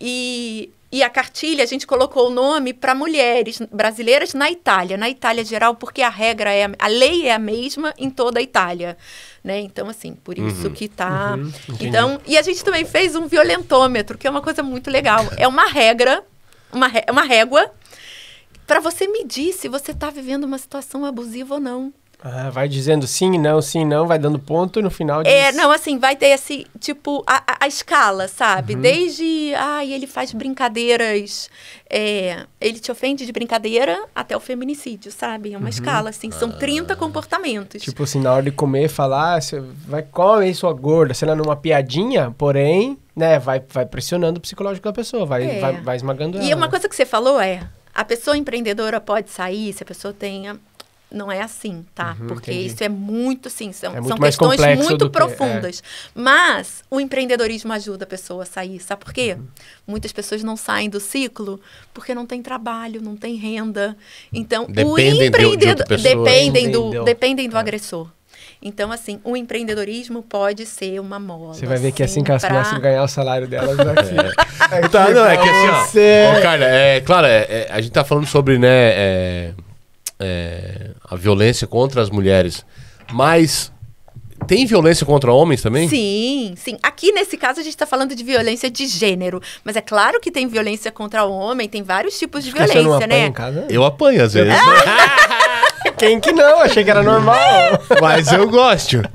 E, e a cartilha, a gente colocou o nome para mulheres brasileiras na Itália, na Itália geral, porque a regra é, a, lei é a mesma em toda a Itália. Né? Então, assim, por uhum. isso uhum, que está uhum, então, e a gente também fez um violentômetro, que é uma coisa muito legal. É uma regra, uma, uma régua, para você medir se você está vivendo uma situação abusiva ou não. Ah, vai dizendo sim, não, sim, não, vai dando ponto e no final é, diz... É, não, assim, vai ter esse, tipo, a, a escala, sabe? Uhum. Desde, ai, ah, ele faz brincadeiras, é, ele te ofende de brincadeira até o feminicídio, sabe? É uma uhum. escala, assim, são ah. 30 comportamentos. Tipo assim, na hora de comer, falar, ah, você vai, come sua gorda, sei lá, numa piadinha, porém, né, vai, vai pressionando o psicológico da pessoa, vai, é. vai, vai esmagando e ela. E uma né? coisa que você falou é, a pessoa empreendedora pode sair se a pessoa tenha não é assim, tá? Uhum, Porque entendi. isso é muito, sim, são, é muito são questões muito profundas. Que, é. Mas o empreendedorismo ajuda a pessoa a sair, sabe por quê? Uhum. Muitas pessoas não saem do ciclo porque não tem trabalho, não tem renda. Então, dependem o empreendedor de né? dependem do dependem do é. agressor. Então, assim, o empreendedorismo pode ser uma moda. Você vai ver que é assim, assim que elas pra... começam a ganhar o salário delas é. aqui. Tá, é. é tá, não, é que assim, ó. Você... ó cara, é claro, é, a gente tá falando sobre, né é, a violência contra as mulheres, mas tem violência contra homens também? Sim, sim. Aqui nesse caso a gente está falando de violência de gênero, mas é claro que tem violência contra o homem, tem vários tipos de violência, né? Em casa? Eu apanho às vezes. Né? Quem que não? Achei que era normal. mas eu gosto.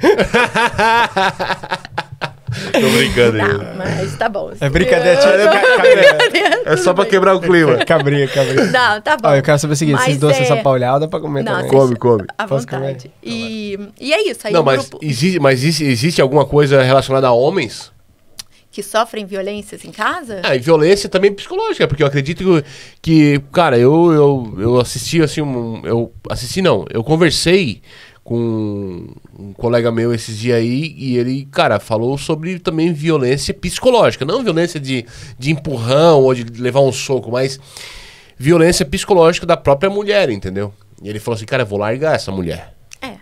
Tô brincando aí. Não, mas tá bom. É brincadeira, tira eu... é, é, só pra quebrar o clima. cabrinha, cabrinha. Não, tá bom. Ó, eu quero saber o seguinte: esses doces é... são paulhada, dá pra comer não, também. Come, come. À Posso vontade. Comer? Então e, e é isso. Aí não, mas, grupo... existe, mas existe, existe alguma coisa relacionada a homens? que sofrem violências em casa? Ah, e violência também psicológica, porque eu acredito que, que cara, eu, eu, eu assisti assim, um, eu assisti não, eu conversei com um colega meu esses dias aí e ele, cara, falou sobre também violência psicológica. Não violência de, de empurrão ou de levar um soco, mas violência psicológica da própria mulher, entendeu? E ele falou assim, cara, eu vou largar essa mulher. É.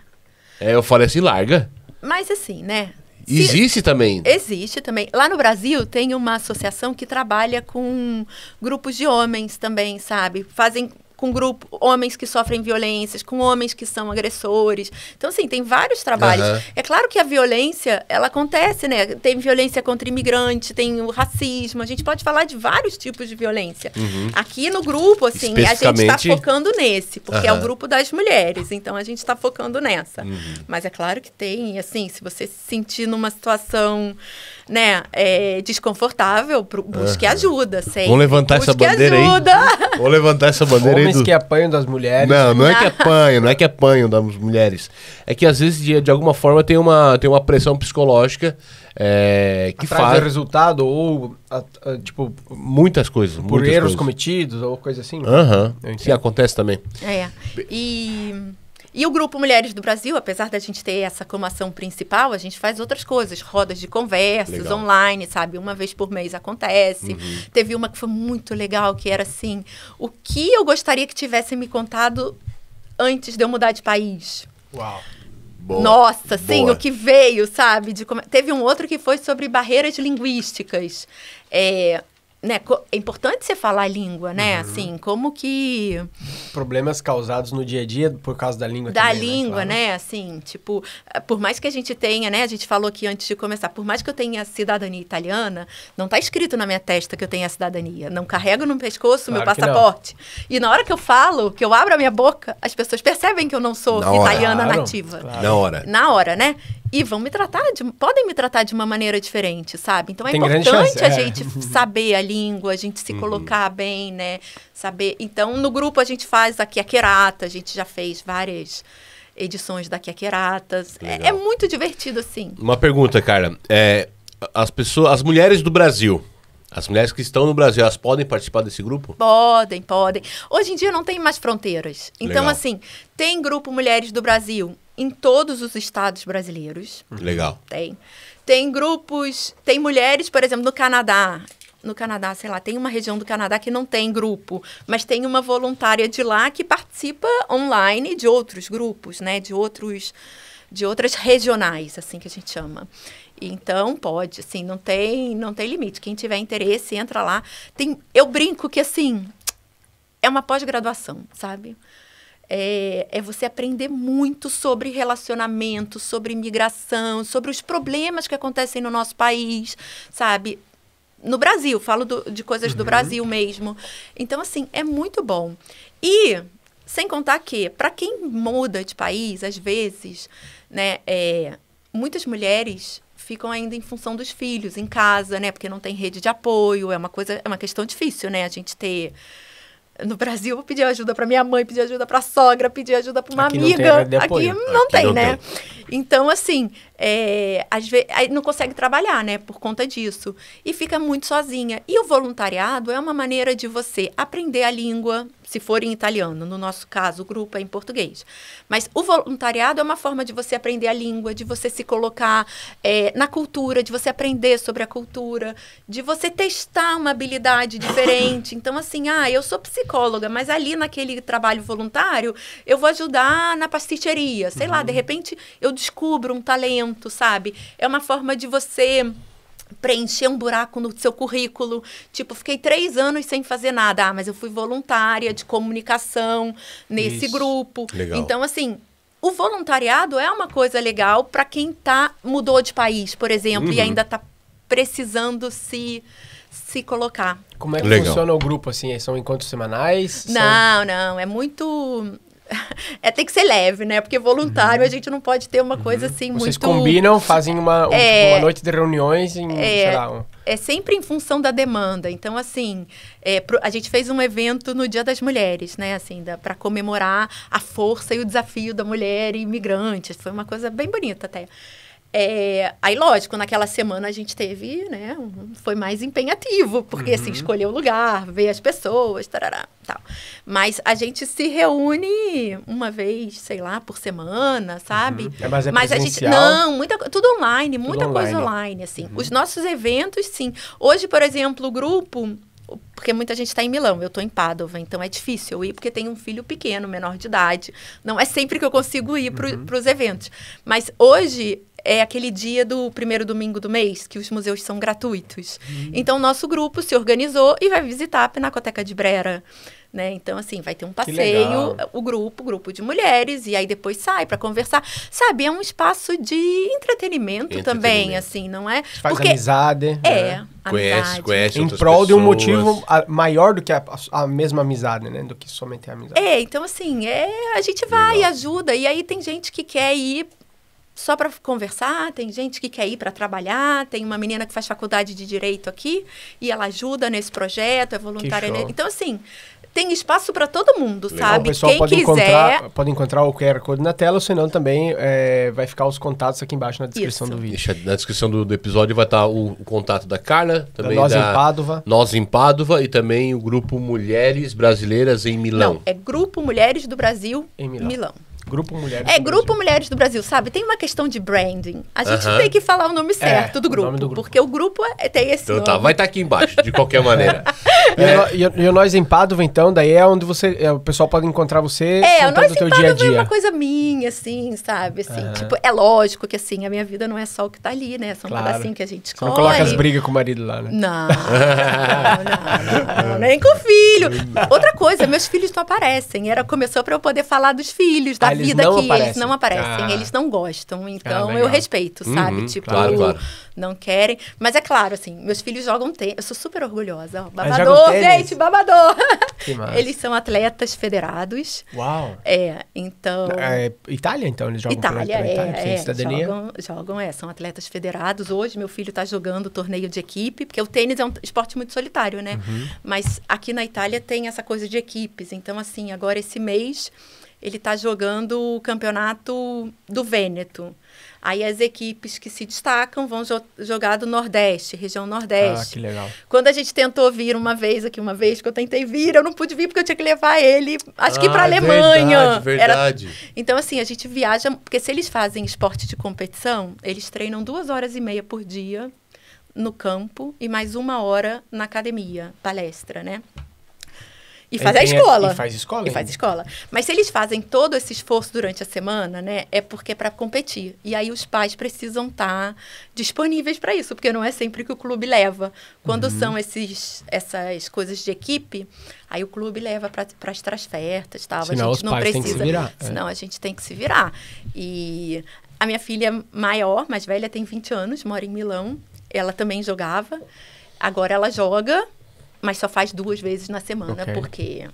É, eu falei assim, larga. Mas assim, né? Se existe também. Existe também. Lá no Brasil tem uma associação que trabalha com grupos de homens também, sabe? Fazem com grupo, homens que sofrem violências, com homens que são agressores. Então, assim, tem vários trabalhos. Uhum. É claro que a violência, ela acontece, né? Tem violência contra imigrante, tem o racismo. A gente pode falar de vários tipos de violência. Uhum. Aqui no grupo, assim, a gente está focando nesse, porque uhum. é o grupo das mulheres. Então, a gente está focando nessa. Uhum. Mas é claro que tem, assim, se você se sentir numa situação né, é, desconfortável, busque uhum. ajuda, sempre. Vamos levantar busque essa bandeira ajuda. aí. Vamos levantar essa bandeira Homens aí. Do... que apanham das mulheres. Não, não é que apanham, não é que apanham das mulheres. É que às vezes, de, de alguma forma, tem uma, tem uma pressão psicológica é, que faz. o resultado ou, a, a, tipo. Muitas coisas. Por erros cometidos ou coisa assim. Aham. Uhum. Que acontece também. É. E. E o Grupo Mulheres do Brasil, apesar da gente ter essa ação principal, a gente faz outras coisas, rodas de conversas legal. online, sabe? Uma vez por mês acontece. Uhum. Teve uma que foi muito legal, que era assim: o que eu gostaria que tivessem me contado antes de eu mudar de país? Uau! Boa, Nossa, boa. sim, o que veio, sabe? De, teve um outro que foi sobre barreiras linguísticas. É, né, é importante você falar a língua, né? Uhum. Assim, como que problemas causados no dia a dia por causa da língua da também, né, língua, né? Claro. né? Assim, tipo, eh, por mais que a gente tenha, né, a gente falou aqui antes de começar, por mais que eu tenha cidadania italiana, não está escrito na minha testa que eu tenho a cidadania, não carrego no pescoço claro meu passaporte. E na hora que eu falo, que eu abro a minha boca, as pessoas percebem que eu não sou na italiana hora. nativa. Claro. Na hora. Na hora, né? e vão me tratar de, podem me tratar de uma maneira diferente, sabe? Então é Tem importante a é. gente saber a língua, a gente se uhum. colocar bem, né? Saber. Então no grupo a gente faz aqui a querata, a gente já fez várias edições da Queratas. É, é muito divertido assim. Uma pergunta, cara é, as pessoas, as mulheres do Brasil, as mulheres que estão no Brasil, elas podem participar desse grupo? Podem, podem. Hoje em dia não tem mais fronteiras. Então, Legal. assim, tem grupo Mulheres do Brasil em todos os estados brasileiros. Uhum. Legal. Tem. Tem grupos, tem mulheres, por exemplo, no Canadá. No Canadá, sei lá, tem uma região do Canadá que não tem grupo, mas tem uma voluntária de lá que participa online de outros grupos, né? De outros de outras regionais, assim que a gente chama. Então pode, assim, não tem, não tem limite. Quem tiver interesse entra lá. Tem, eu brinco que assim é uma pós-graduação, sabe? é, é você aprender muito sobre relacionamento, sobre imigração, sobre os problemas que acontecem no nosso país, sabe? no Brasil, falo do, de coisas uhum. do Brasil mesmo. Então, assim, é muito bom. E, sem contar que, para quem muda de país, às vezes, né, é, muitas mulheres ficam ainda em função dos filhos, em casa, né, porque não tem rede de apoio, é uma coisa, é uma questão difícil, né, a gente ter no Brasil, vou pedir ajuda para minha mãe, pedir ajuda para a sogra, pedir ajuda para uma aqui amiga. Não tem, aqui, não aqui tem, não né? Tem. Então, assim, é, às vezes não consegue trabalhar, né, por conta disso. E fica muito sozinha. E o voluntariado é uma maneira de você aprender a língua, se for em italiano. No nosso caso, o grupo é em português. Mas o voluntariado é uma forma de você aprender a língua, de você se colocar é, na cultura, de você aprender sobre a cultura, de você testar uma habilidade diferente. Então, assim, ah, eu sou psicóloga, mas ali naquele trabalho voluntário, eu vou ajudar na pasticheria. Sei uhum. lá, de uhum. repente eu descubro um talento, sabe? É uma forma de você preencher um buraco no seu currículo. Tipo, fiquei três anos sem fazer nada. Ah, mas eu fui voluntária de comunicação nesse Isso. grupo. Legal. Então, assim, o voluntariado é uma coisa legal para quem tá mudou de país, por exemplo, uhum. e ainda está precisando se se colocar. Como é que legal. funciona o grupo assim? São encontros semanais? Não, são... não, é muito é tem que ser leve, né? Porque voluntário uhum. a gente não pode ter uma coisa uhum. assim Vocês muito. Vocês combinam, fazem uma, um, é, uma noite de reuniões em, é, sei lá. Um... É sempre em função da demanda. Então, assim, é, pro, a gente fez um evento no Dia das Mulheres, né? Assim, para comemorar a força e o desafio da mulher e imigrante. Foi uma coisa bem bonita até. É, aí, lógico, naquela semana a gente teve, né? Um, foi mais empenhativo, porque assim, uhum. assim, escolher o lugar, ver as pessoas, tarará, tal. Mas a gente se reúne uma vez, sei lá, por semana, sabe? Uhum. É, mas é mas a gente. Não, muita, tudo online, tudo muita online. coisa online, assim. Uhum. Os nossos eventos, sim. Hoje, por exemplo, o grupo porque muita gente está em Milão, eu estou em Padova, então é difícil eu ir porque tenho um filho pequeno, menor de idade. Não é sempre que eu consigo ir para uhum. os eventos. Mas hoje é aquele dia do primeiro domingo do mês, que os museus são gratuitos. Uhum. Então, nosso grupo se organizou e vai visitar a Pinacoteca de Brera. Né? Então, assim, vai ter um passeio, o grupo, grupo de mulheres, e aí depois sai para conversar. Sabe, é um espaço de entretenimento, entretenimento. também, assim, não é? Faz Porque amizade. É, né? conhece, amizade. conhece Em prol pessoas. de um motivo maior do que a, a, mesma amizade, né? Do que somente a amizade. É, então, assim, é, a gente vai, e ajuda, e aí tem gente que quer ir só para conversar, tem gente que quer ir para trabalhar, tem uma menina que faz faculdade de direito aqui e ela ajuda nesse projeto, é voluntária. Então, assim, tem espaço para todo mundo, Legal. sabe? O pessoal Quem pode quiser. Encontrar, pode encontrar o QR Code na tela, ou senão também é, vai ficar os contatos aqui embaixo na descrição Isso. do vídeo. Deixa, na descrição do, do, episódio vai estar tá o, o contato da Carla, também da Nós da, em Pádua. Nós em Pádua e também o grupo Mulheres Brasileiras em Milão. Não, é Grupo Mulheres do Brasil em Milão. Milão. Grupo Mulheres É, do Grupo Brasil. Mulheres do Brasil, sabe? Tem uma questão de branding. A gente uh -huh. tem que falar o nome é, certo é, do, grupo, o do, grupo, porque o grupo é, tem esse então, tá, nome. Tá, vai estar tá aqui embaixo, de qualquer maneira. É. E, o, e, o Nós em Padova, então, daí é onde você, é, o pessoal pode encontrar você é, o Nós teu em dia a dia. É, uma coisa minha, assim, sabe? Assim, uh -huh. Tipo, é lógico que, assim, a minha vida não é só o que tá ali, né? São claro. pedacinhos assim que a gente escolhe. não coloca as brigas com o marido lá, né? Não, não, não, não nem com o filho. Outra coisa, meus filhos não aparecem. Era, começou para eu poder falar dos filhos, da vida que aparecem. eles não aparecem, ah. eles não gostam. Ah, então ah, eu respeito, sabe? Uhum, tipo, claro, claro. não querem. Mas é claro, assim, meus filhos jogam tênis. Eu sou super orgulhosa. Ó, babador, gente, babador. eles são atletas federados. Uau! É, então. É, Itália, então, eles jogam Itália, pra, pra Itália, é, é, cidadania. Jogam, jogam, é, são atletas federados. Hoje meu filho tá jogando torneio de equipe, porque o tênis é um esporte muito solitário, né? Uhum. Mas aqui na Itália tem essa coisa de equipes. Então, assim, agora esse mês ele está jogando o campeonato do Vêneto. Aí as equipes que se destacam vão jo jogar do Nordeste, região Nordeste. Ah, que legal. Quando a gente tentou vir uma vez aqui, uma vez que eu tentei vir, eu não pude vir porque eu tinha que levar ele, acho ah, que é para Alemanha. Verdade, verdade. Era... Então, assim, a gente viaja, porque se eles fazem esporte de competição, eles treinam duas horas e meia por dia no campo e mais uma hora na academia, palestra, né? E faz a escola. A, e faz escola. E ainda. faz escola. Mas se eles fazem todo esse esforço durante a semana, né, é porque é para competir. E aí os pais precisam estar tá disponíveis para isso, porque não é sempre que o clube leva. Quando uhum. são esses, essas coisas de equipe, aí o clube leva para as transfertas, tal. Senão a gente não precisa. Tem que se virar. É. Senão é. a gente tem que se virar. E a minha filha maior, mais velha, tem 20 anos, mora em Milão. Ela também jogava. Agora ela joga, mas só faz duas vezes na semana, okay. porque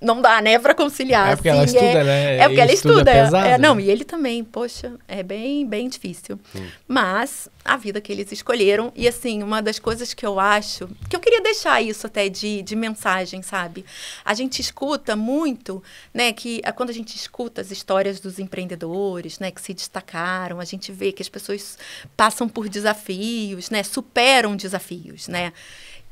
não dá, né, pra conciliar. É porque assim, ela é estuda, é, né? É porque ela estuda. É, pesado, é, não, né? e ele também, poxa, é bem, bem difícil. Hum. Mas a vida que eles escolheram, e assim, uma das coisas que eu acho, que eu queria deixar isso até de, de mensagem, sabe? A gente escuta muito, né, que eh, quando a gente escuta as histórias dos empreendedores, né, que se destacaram, a gente vê que as pessoas passam por desafios, né, superam desafios, né?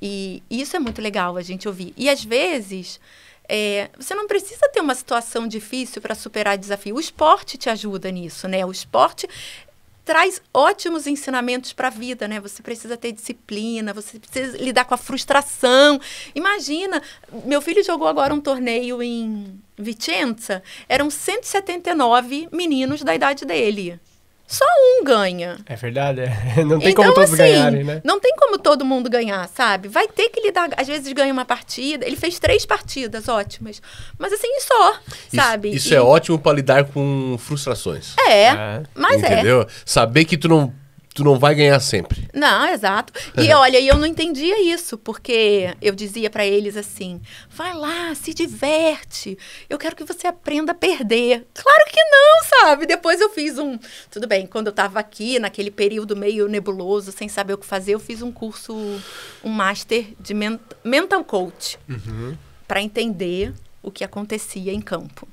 E isso é muito legal a gente ouvir. E às vezes, é, você não precisa ter uma situação difícil para superar desafio. O esporte te ajuda nisso, né? O esporte traz ótimos ensinamentos para a vida, né? Você precisa ter disciplina, você precisa lidar com a frustração. Imagina, meu filho jogou agora um torneio em Vicenza, eram 179 meninos da idade dele só um ganha. É verdade, é. não tem então, como todos assim, ganharem, né? Não tem como todo mundo ganhar, sabe? Vai ter que lidar, às vezes ganha uma partida, ele fez três partidas ótimas, mas assim, só, isso, sabe? Isso é e... é ótimo para lidar com frustrações. É, ah, mas entendeu? é. Entendeu? Saber que tu não tu não vai ganhar sempre. Não, exato. E é. olha, eu não entendia isso, porque eu dizia para eles assim: vai lá, se diverte. Eu quero que você aprenda a perder. Claro que não, sabe? Depois eu fiz um. Tudo bem, quando eu estava aqui, naquele período meio nebuloso, sem saber o que fazer, eu fiz um curso, um master de ment... mental coach, uhum. para entender o que acontecia em campo.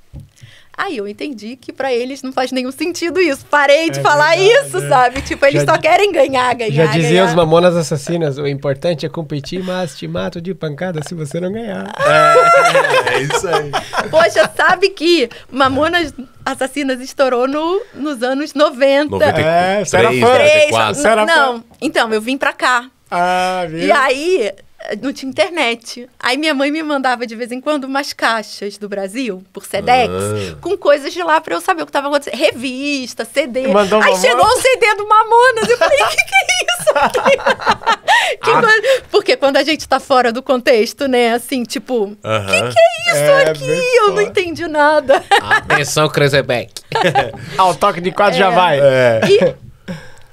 Aí eu entendi que para eles não faz nenhum sentido isso. Parei de é falar verdade, isso, é. sabe? Tipo, eles já só querem ganhar, ganhar. Já diziam os mamonas assassinas: o importante é competir, mas te mato de pancada se você não ganhar. É, é, é isso aí. Poxa, sabe que Mamonas Assassinas estourou no, nos anos 90. 93, é, você era fã. 94. Não, então, eu vim pra cá. Ah, viu? E aí, não tinha internet. Aí minha mãe me mandava de vez em quando umas caixas do Brasil, por Sedex, ah. com coisas de lá pra eu saber o que tava acontecendo. Revista, CD. Aí chegou o CD do Mamonas. Eu falei, o que, que é isso aqui? que ah. Porque quando a gente tá fora do contexto, né? Assim, tipo, o uh -huh. que, que, é isso é, aqui? Eu não entendi nada. Atenção, Ah, Ao toque de quatro é. já vai. É. E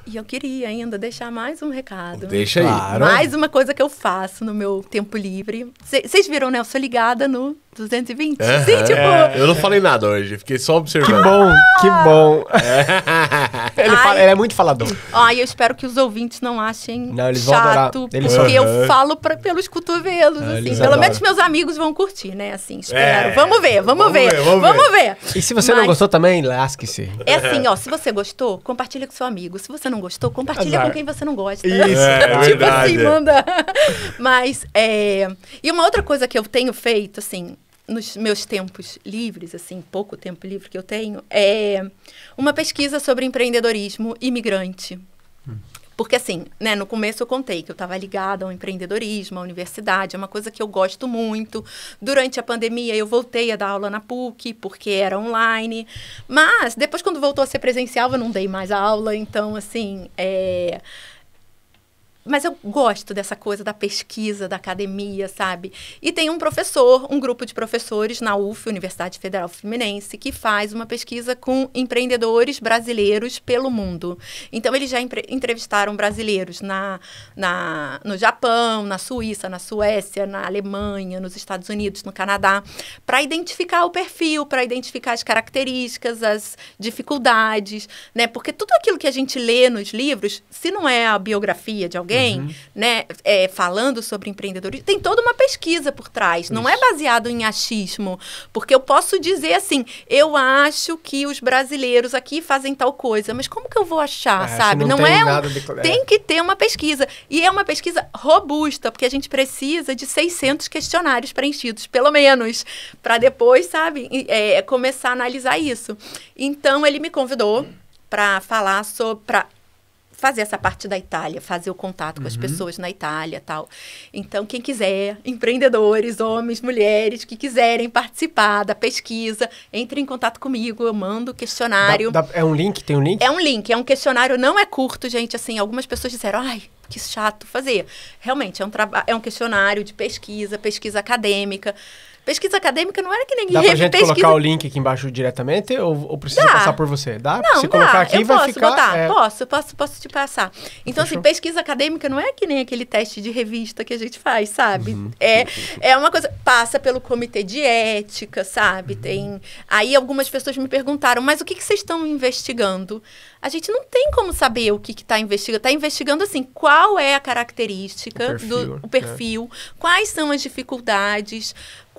e eu queria ainda deixar mais um recado. Deixa aí. Claro. Mais uma coisa que eu faço no meu tempo livre. Vocês viram, né? Eu sou ligada no 220? É, Sim, tipo. É. Eu não falei nada hoje, fiquei só observando. Que bom, que ah! bom. É. Ele, fala, ele, é muito falador. Ai, eu espero que os ouvintes não achem não, eles chato, eles porque eu falo pra, pelos cotovelos, não, ah, assim. Pelo menos meus amigos vão curtir, né? Assim, espero. É. Vamos ver, vamos, vamos ver, ver, vamos, vamos ver. ver. E se você Mas... não gostou também, lasque-se. É assim, ó, se você gostou, compartilha com seu amigo. Se você não gostou, compartilha Azar. com quem você não gosta. Isso, é tipo assim, verdade. assim, manda. Mas, é... E uma outra coisa que eu tenho feito, assim, nos meus tempos livres, assim, pouco tempo livre que eu tenho, é uma pesquisa sobre empreendedorismo imigrante. Hum. Porque, assim, né, no começo eu contei que eu estava ligada ao empreendedorismo, à universidade, é uma coisa que eu gosto muito. Durante a pandemia, eu voltei a dar aula na PUC, porque era online. Mas, depois, quando voltou a ser presencial, eu não dei mais aula. Então, assim, é mas eu gosto dessa coisa da pesquisa, da academia, sabe? E tem um professor, um grupo de professores na UF, Universidade Federal Fluminense, que faz uma pesquisa com empreendedores brasileiros pelo mundo. Então, eles já entrevistaram brasileiros na, na, no Japão, na Suíça, na Suécia, na Alemanha, nos Estados Unidos, no Canadá, para identificar o perfil, para identificar as características, as dificuldades, né? Porque tudo aquilo que a gente lê nos livros, se não é a biografia de alguém, alguém, uhum. né, é, falando sobre empreendedorismo, tem toda uma pesquisa por trás. Isso. Não é baseado em achismo, porque eu posso dizer assim, eu acho que os brasileiros aqui fazem tal coisa, mas como que eu vou achar, é, sabe? Não, não é um... de... É. tem que ter uma pesquisa e é uma pesquisa robusta, porque a gente precisa de 600 questionários preenchidos, pelo menos, para depois, sabe, é, começar a analisar isso. Então ele me convidou para falar sobre pra fazer essa parte da Itália, fazer o contato uhum. com as uhum. pessoas na Itália tal. Então, quem quiser, empreendedores, homens, mulheres, que quiserem participar da pesquisa, entre em contato comigo, eu mando questionário. é um link? Tem um link? É um link, é um questionário, não é curto, gente. Assim, algumas pessoas disseram, ai, que chato fazer. Realmente, é um, é um questionário de pesquisa, pesquisa acadêmica. Pesquisa acadêmica não era que ninguém Dá pra gente pesquisa... colocar o link aqui embaixo diretamente ou, ou precisa dá. passar por você? Dá? Não, você colocar aqui eu vai posso ficar... Botar. É... Posso, posso, posso te passar. Então, assim, Fechou. assim, pesquisa acadêmica não é que nem aquele teste de revista que a gente faz, sabe? Uhum. É, é uma coisa... Passa pelo comitê de ética, sabe? Uhum. Tem... Aí algumas pessoas me perguntaram, mas o que, que vocês estão investigando? a gente não tem como saber o que está investigando. Está investigando, assim, qual é a característica, o perfil, do, o perfil é. quais são as dificuldades,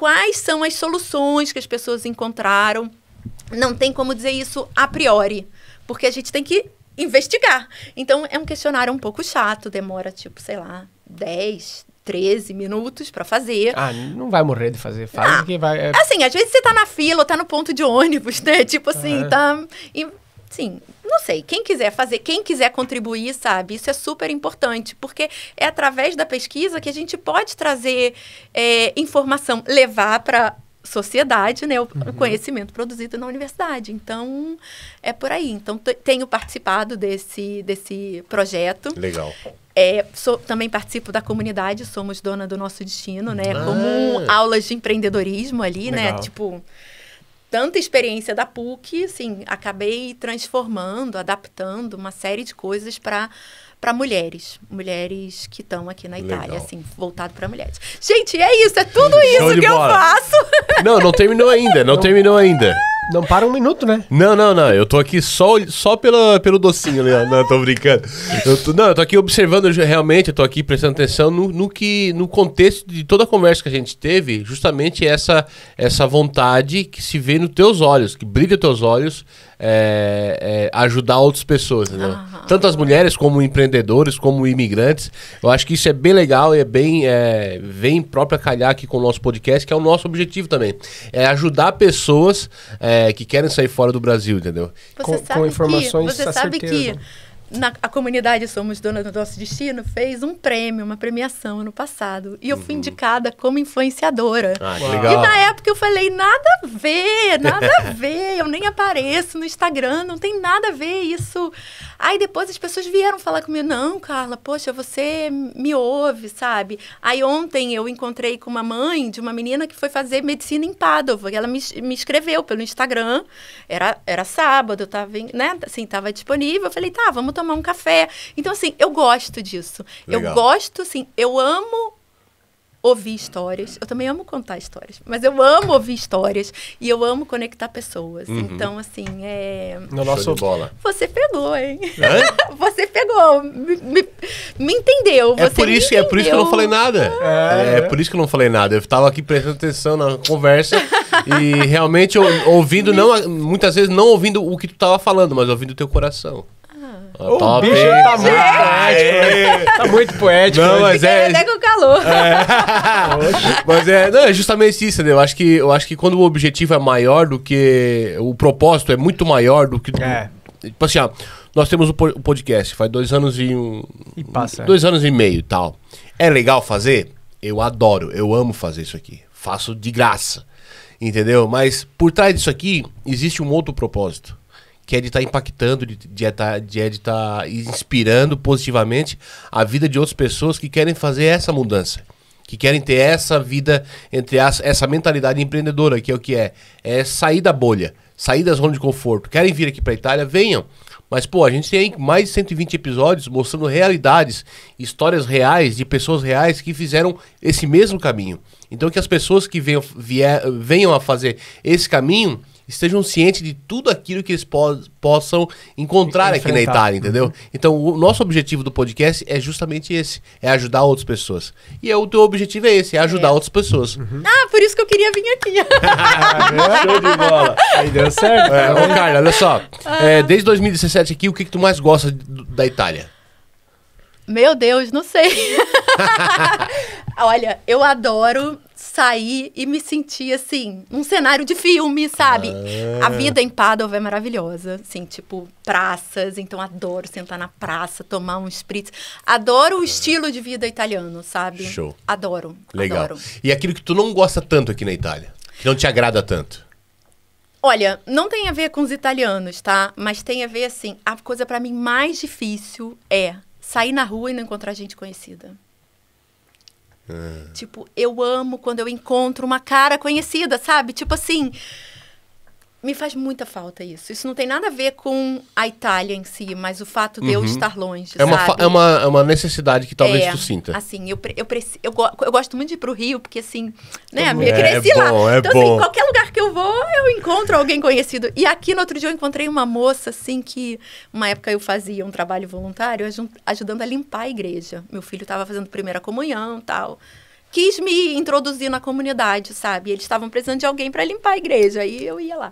quais são as soluções que as pessoas encontraram. Não tem como dizer isso a priori, porque a gente tem que investigar. Então, é um questionário um pouco chato, demora, tipo, sei lá, 10, 13 minutos para fazer. Ah, não vai morrer de fazer. Faz ah, que vai. É... Assim, às vezes você tá na fila ou tá no ponto de ônibus, né? Tipo assim, é. tá. E Sim, não sei. Quem quiser fazer, quem quiser contribuir, sabe? Isso é super importante, porque é através da pesquisa que a gente pode trazer é, informação, levar para sociedade, né, o, uhum. conhecimento produzido na universidade. Então, é por aí. Então, tenho participado desse, desse projeto. Legal. É, sou, também participo da comunidade, somos dona do nosso destino, né? Ah. aulas de empreendedorismo ali, né? Legal. né? Tipo, tanta experiência da PUC, assim, acabei transformando, adaptando uma série de coisas para para mulheres, mulheres que estão aqui na Itália, Legal. assim, voltado para mulheres. Gente, é isso, é tudo isso que bola. eu faço. Não, não terminou ainda, não, não terminou ainda. Não para um minuto, né? Não, não, não. Eu tô aqui só, só pela, pelo docinho ali. Ó. Não, tô brincando. Eu tô, não, eu tô aqui observando realmente, eu tô aqui prestando atenção no, no que. no contexto de toda a conversa que a gente teve, justamente essa, essa vontade que se vê nos teus olhos, que brilha nos teus olhos é, é, ajudar outras pessoas, Tanto as mulheres como empreendedores, como imigrantes. Eu acho que isso é bem legal e é bem. É, vem própria calhar aqui com o nosso podcast, que é o nosso objetivo também. É ajudar pessoas é, que querem sair fora do Brasil, entendeu? Você com, sabe com informações que, você sabe certeza. que na, a comunidade Somos Donas do Nosso Destino fez um prêmio, uma premiação ano passado. E eu fui uhum. indicada como influenciadora. Ah, que legal. E na época eu falei, nada a ver, nada a ver. Eu nem apareço no Instagram, não tem nada a ver isso. Aí depois as pessoas vieram falar comigo: não, Carla, poxa, você me ouve, sabe? Aí ontem eu encontrei com uma mãe de uma menina que foi fazer medicina em Padova. Ela me, me escreveu pelo Instagram, era, era sábado, eu tava, né? Assim, tava disponível. Eu falei: tá, vamos tomar um café. Então, assim, eu gosto disso. Legal. Eu gosto, assim, eu amo ouvir histórias. Eu também amo contar histórias, mas eu amo ouvir histórias e eu amo conectar pessoas. Uhum. Então, assim, é. No nosso bola. Você pegou, hein? Hã? Você pegou. Me, me, me entendeu. É por, isso, entendeu. é por isso que eu não falei nada. É, é, por isso que eu não falei nada. Eu estava aqui prestando atenção na conversa e realmente ouvindo, não, muitas vezes não ouvindo o que tu estava falando, mas ouvindo o teu coração. O Top, bicho tá hein? tá muito poético. Tá muito poético. Não, né? mas é... até com calor. É... mas é, não, é justamente isso, entendeu? Eu acho, que, eu acho que quando o objetivo é maior do que... O propósito é muito maior do que... É. Tipo assim, ó, nós temos o podcast faz dois anos e um... E passa. É. Dois anos e meio e tal. É legal fazer? Eu adoro, eu amo fazer isso aqui. Faço de graça, entendeu? Mas por trás disso aqui existe um outro propósito que é de estar tá impactando, de, de, estar, é tá, de é estar tá inspirando positivamente a vida de outras pessoas que querem fazer essa mudança. Que querem ter essa vida, entre as, essa mentalidade empreendedora, que é o que é. É sair da bolha, sair da zona de conforto. Querem vir aqui para a Itália? Venham. Mas, pô, a gente tem mais de 120 episódios mostrando realidades, histórias reais de pessoas reais que fizeram esse mesmo caminho. Então, que as pessoas que venham, vier, venham a fazer esse caminho estejam cientes de tudo aquilo que eles po possam encontrar aqui na Itália, entendeu? Uhum. Então, o nosso objetivo do podcast é justamente esse: é ajudar outras pessoas. E é, o teu objetivo é esse: é ajudar é. outras pessoas. Uhum. Ah, por isso que eu queria vir aqui. Show de bola. Aí deu certo. É, ô, Carla, olha só. Ah. É, desde 2017 aqui, o que, que tu mais gosta de, da Itália? Meu Deus, não sei. Olha, eu adoro sair e me sentir assim, num cenário de filme, sabe? Ah. A vida em Padova é maravilhosa, assim, tipo praças, então adoro sentar na praça, tomar um spritz. Adoro o uhum. estilo de vida italiano, sabe? Show. Adoro. Legal. Adoro. E aquilo que tu não gosta tanto aqui na Itália, que não te agrada tanto? Olha, não tem a ver com os italianos, tá? Mas tem a ver assim, a coisa para mim mais difícil é sair na rua e não encontrar gente conhecida. É. Tipo, eu amo quando eu encontro uma cara conhecida, sabe? Tipo assim, me faz muita falta isso. Isso não tem nada a ver com a Itália em si, mas o fato de uhum. eu estar longe, é uma, é uma, é uma, necessidade que talvez é, tu sinta. Assim, eu, eu, eu, go eu gosto muito de ir pro Rio, porque assim, né, a minha é, cresci é lá. Bom, é então, assim, bom. assim, qualquer lugar que eu vou, eu encontro alguém conhecido. E aqui, no outro dia, eu encontrei uma moça, assim, que... Uma época eu fazia um trabalho voluntário ajudando a limpar a igreja. Meu filho estava fazendo primeira comunhão tal quis me introduzir na comunidade, sabe? Eles estavam precisando de alguém para limpar a igreja, aí eu ia lá.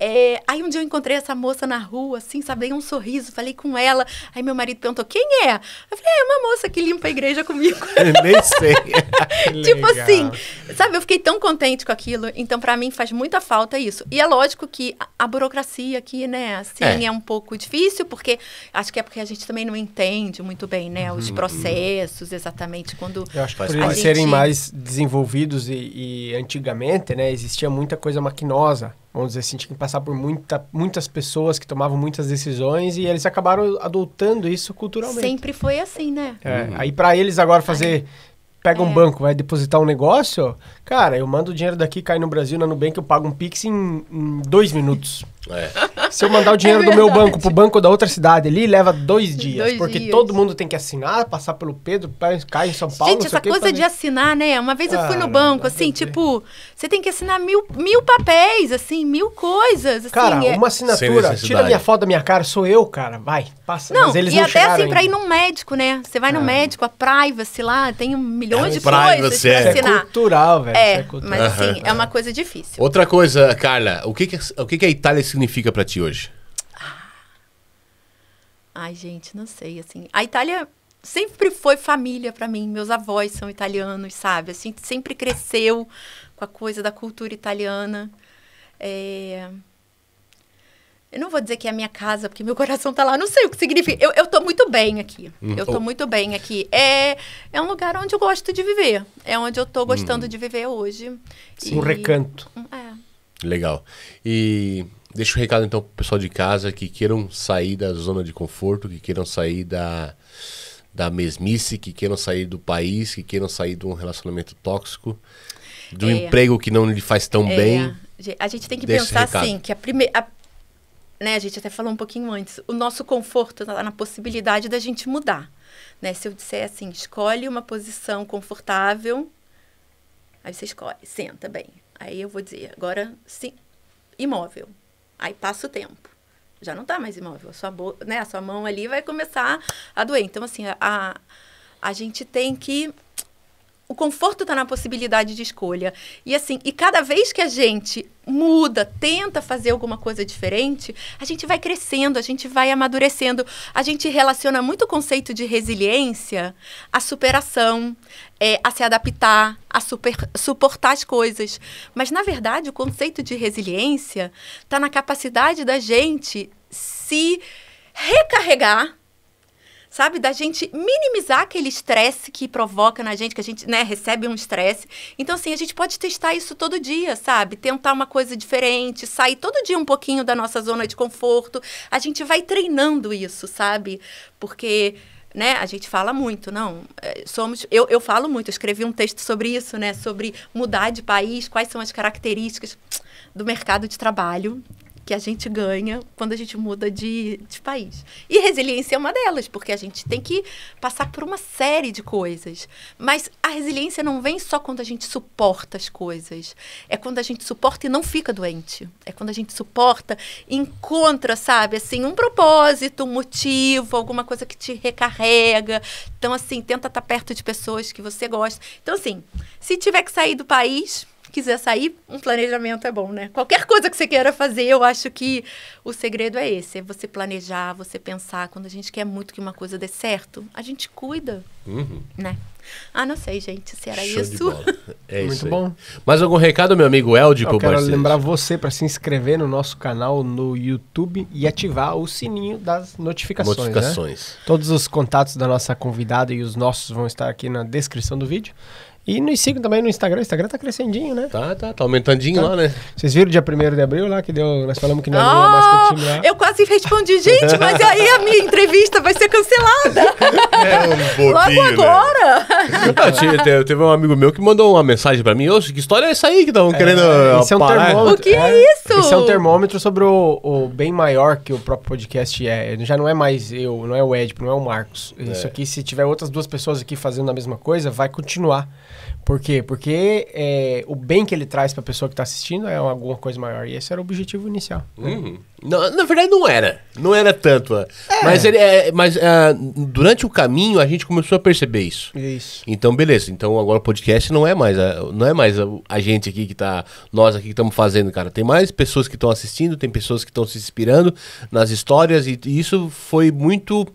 É, aí um dia eu encontrei essa moça na rua, assim, sabe? Dei um sorriso, falei com ela. Aí meu marido perguntou: quem é? Eu falei: é uma moça que limpa a igreja comigo. Nem sei. tipo Legal. assim, sabe? Eu fiquei tão contente com aquilo. Então, para mim, faz muita falta isso. E é lógico que a, a burocracia aqui, né? Assim, é. é. um pouco difícil, porque acho que é porque a gente também não entende muito bem, né? Os uhum, uhum. processos, exatamente quando. Eu acho que por eles gente... serem mais desenvolvidos e, e antigamente, né? Existia muita coisa maquinosa vamos dizer assim, tinha que passar por muita, muitas pessoas que tomavam muitas decisões e eles acabaram adotando isso culturalmente. Sempre foi assim, né? É, uhum. Aí para eles agora fazer... Pega é. um banco, vai depositar um negócio, cara, eu mando o dinheiro daqui, cai no Brasil, na Nubank, eu pago um Pix em, em dois minutos. É. Se eu mandar o dinheiro é do meu banco pro banco da outra cidade ali, leva dois dias. Dois porque dias. todo mundo tem que assinar, passar pelo Pedro, cai em São Paulo. Gente, essa coisa de assinar, né? Uma vez eu fui ah, no banco, assim, é. tipo, você tem que assinar mil, mil papéis, assim, mil coisas. Assim, cara, é... uma assinatura, tira minha foto da minha cara, sou eu, cara. Vai, passa. Não, Mas eles e não até assim, ainda. pra ir num médico, né? Você vai no ah. médico, a privacy lá, tem milhões é, de privacy, coisas pra é. assinar. é cultural, velho. É, cultural. mas assim, é uma coisa difícil. Outra coisa, Carla, o que, que a Itália significa para ti hoje? Ah. Ai, gente, não sei, assim. A Itália sempre foi família para mim. Meus avós são italianos, sabe? Assim, sempre cresceu com a coisa da cultura italiana. É... Eu não vou dizer que é a minha casa, porque meu coração tá lá. Não sei o que significa. Eu, eu tô muito bem aqui. Hum. Eu tô oh. muito bem aqui. É, é um lugar onde eu gosto de viver. É onde eu tô gostando hum. de viver hoje. Sim. E... Um recanto. É. Legal. E Deixa o um recado então pro pessoal de casa que queiram sair da zona de conforto, que queiram sair da, da mesmice, que queiram sair do país, que queiram sair de um relacionamento tóxico, do é. emprego que não lhe faz tão é. bem. A gente tem que Deixa pensar assim, que a primeira. Né, a gente até falou um pouquinho antes, o nosso conforto está na possibilidade da gente mudar. Né? Se eu disser assim, escolhe uma posição confortável, aí você escolhe, senta bem. Aí eu vou dizer, agora sim, imóvel. Aí passa o tempo. Já não está mais imóvel. A sua, bo... né? a sua mão ali vai começar a doer. Então, assim, a, a gente tem que o conforto está na possibilidade de escolha. E assim, e cada vez que a gente muda, tenta fazer alguma coisa diferente, a gente vai crescendo, a gente vai amadurecendo. A gente relaciona muito o conceito de resiliência à superação, é, a se adaptar, a super, suportar as coisas. Mas, na verdade, o conceito de resiliência está na capacidade da gente se recarregar sabe? Da gente minimizar aquele estresse que provoca na gente, que a gente, né, recebe um estresse. Então, assim, a gente pode testar isso todo dia, sabe? Tentar uma coisa diferente, sair todo dia um pouquinho da nossa zona de conforto. A gente vai treinando isso, sabe? Porque né, a gente fala muito, não, é, somos, eu, eu falo muito, eu escrevi um texto sobre isso, né, sobre mudar de país, quais são as características do mercado de trabalho, que a gente ganha quando a gente muda de, de país. E resiliência é uma delas, porque a gente tem que passar por uma série de coisas. Mas a resiliência não vem só quando a gente suporta as coisas. É quando a gente suporta e não fica doente. É quando a gente suporta e encontra, sabe, assim, um propósito, um motivo, alguma coisa que te recarrega. Então, assim, tenta estar tá perto de pessoas que você gosta. Então, assim, se tiver que sair do país, quiser sair, um planejamento é bom, né? Qualquer coisa que você queira fazer, eu acho que o segredo é esse: é você planejar, você pensar. Quando a gente quer muito que uma coisa dê certo, a gente cuida, uhum. né? Ah, não sei, gente, se era Show isso. É Muito isso bom. Mais algum recado, meu amigo Eldi, Eu quero lembrar você para se inscrever no nosso canal no YouTube e ativar o sininho das notificações. Né? Notificações. Né? Todos os contatos da nossa convidada e os nossos vão estar aqui na descrição do vídeo. E nos sigam também no Instagram. O Instagram tá crescendinho, né? Tá, tá, tá aumentandinho tá. lá, né? Vocês viram dia 1 de abril lá que deu. Nós falamos que não oh, ia mais continuar. Eu quase respondi, gente, mas aí a minha entrevista vai ser cancelada. É um bobinho, Logo né? agora. Ah, né? Eu, teve um amigo meu que mandou uma mensagem pra mim. Oxe, que história é essa aí que estavam é, querendo. Ah, esse é um termômetro. O que é, é, isso? Esse é um termômetro sobre o, o, bem maior que o próprio podcast é. Já não é mais eu, não é o Ed, não é o Marcos. Isso é. aqui, se tiver outras duas pessoas aqui fazendo a mesma coisa, vai continuar. Por quê? Porque é, o bem que ele traz para a pessoa que está assistindo é alguma coisa maior. E esse era o objetivo inicial. Né? Uhum. Não, na verdade, não era. Não era tanto. É. é. Mas, ele, é, mas é, durante o caminho a gente começou a perceber isso. Isso. Então, beleza. Então agora o podcast não é mais a, não é mais a, a gente aqui que está Nós aqui que estamos fazendo, cara. Tem mais pessoas que estão assistindo, tem pessoas que estão se inspirando nas histórias. E, e isso foi muito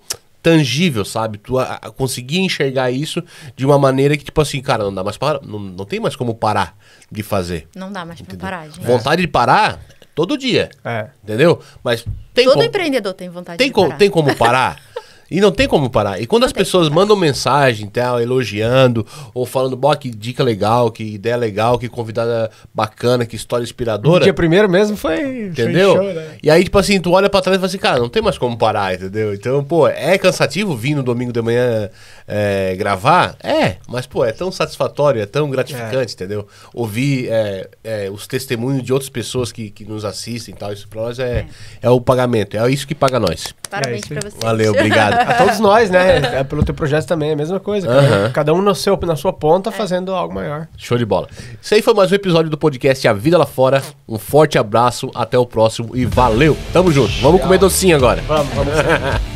tangível, sabe? Tu a, a, conseguir enxergar isso de uma maneira que, tipo assim, cara, não dá mais para. Não, não tem mais como parar de fazer. Não dá mais entendeu? pra parar, gente. Vontade de parar todo dia. É. Entendeu? Mas tem Todo empreendedor tem vontade tem de parar. Tem como parar? E não tem como parar. E quando não as pessoas mandam mensagem, tal, tá, elogiando, ou falando, bó, que dica legal, que ideia legal, que convidada bacana, que história inspiradora. O dia primeiro mesmo foi. Entendeu? Show, né? E aí, tipo assim, tu olha pra trás e fala assim, cara, não tem mais como parar, entendeu? Então, pô, é cansativo vir no domingo de manhã é, gravar, é, mas pô, é tão satisfatório, é tão gratificante, é. entendeu? Ouvir é, é, os testemunhos de outras pessoas que, que nos assistem e tal, isso pra nós é, é. o pagamento, é isso que paga nós. Parabéns é pra você. Valeu, obrigado. a todos nós, né? É pelo teu projeto também, é a mesma coisa. Uh -huh. Cada um no seu, na sua ponta é. fazendo algo maior. Show de bola. Isso aí foi mais um episódio do podcast A Vida Lá Fora. Um forte abraço, até o próximo e valeu. Tamo junto. Vamos Legal. comer docinho agora. Vamos, vamos.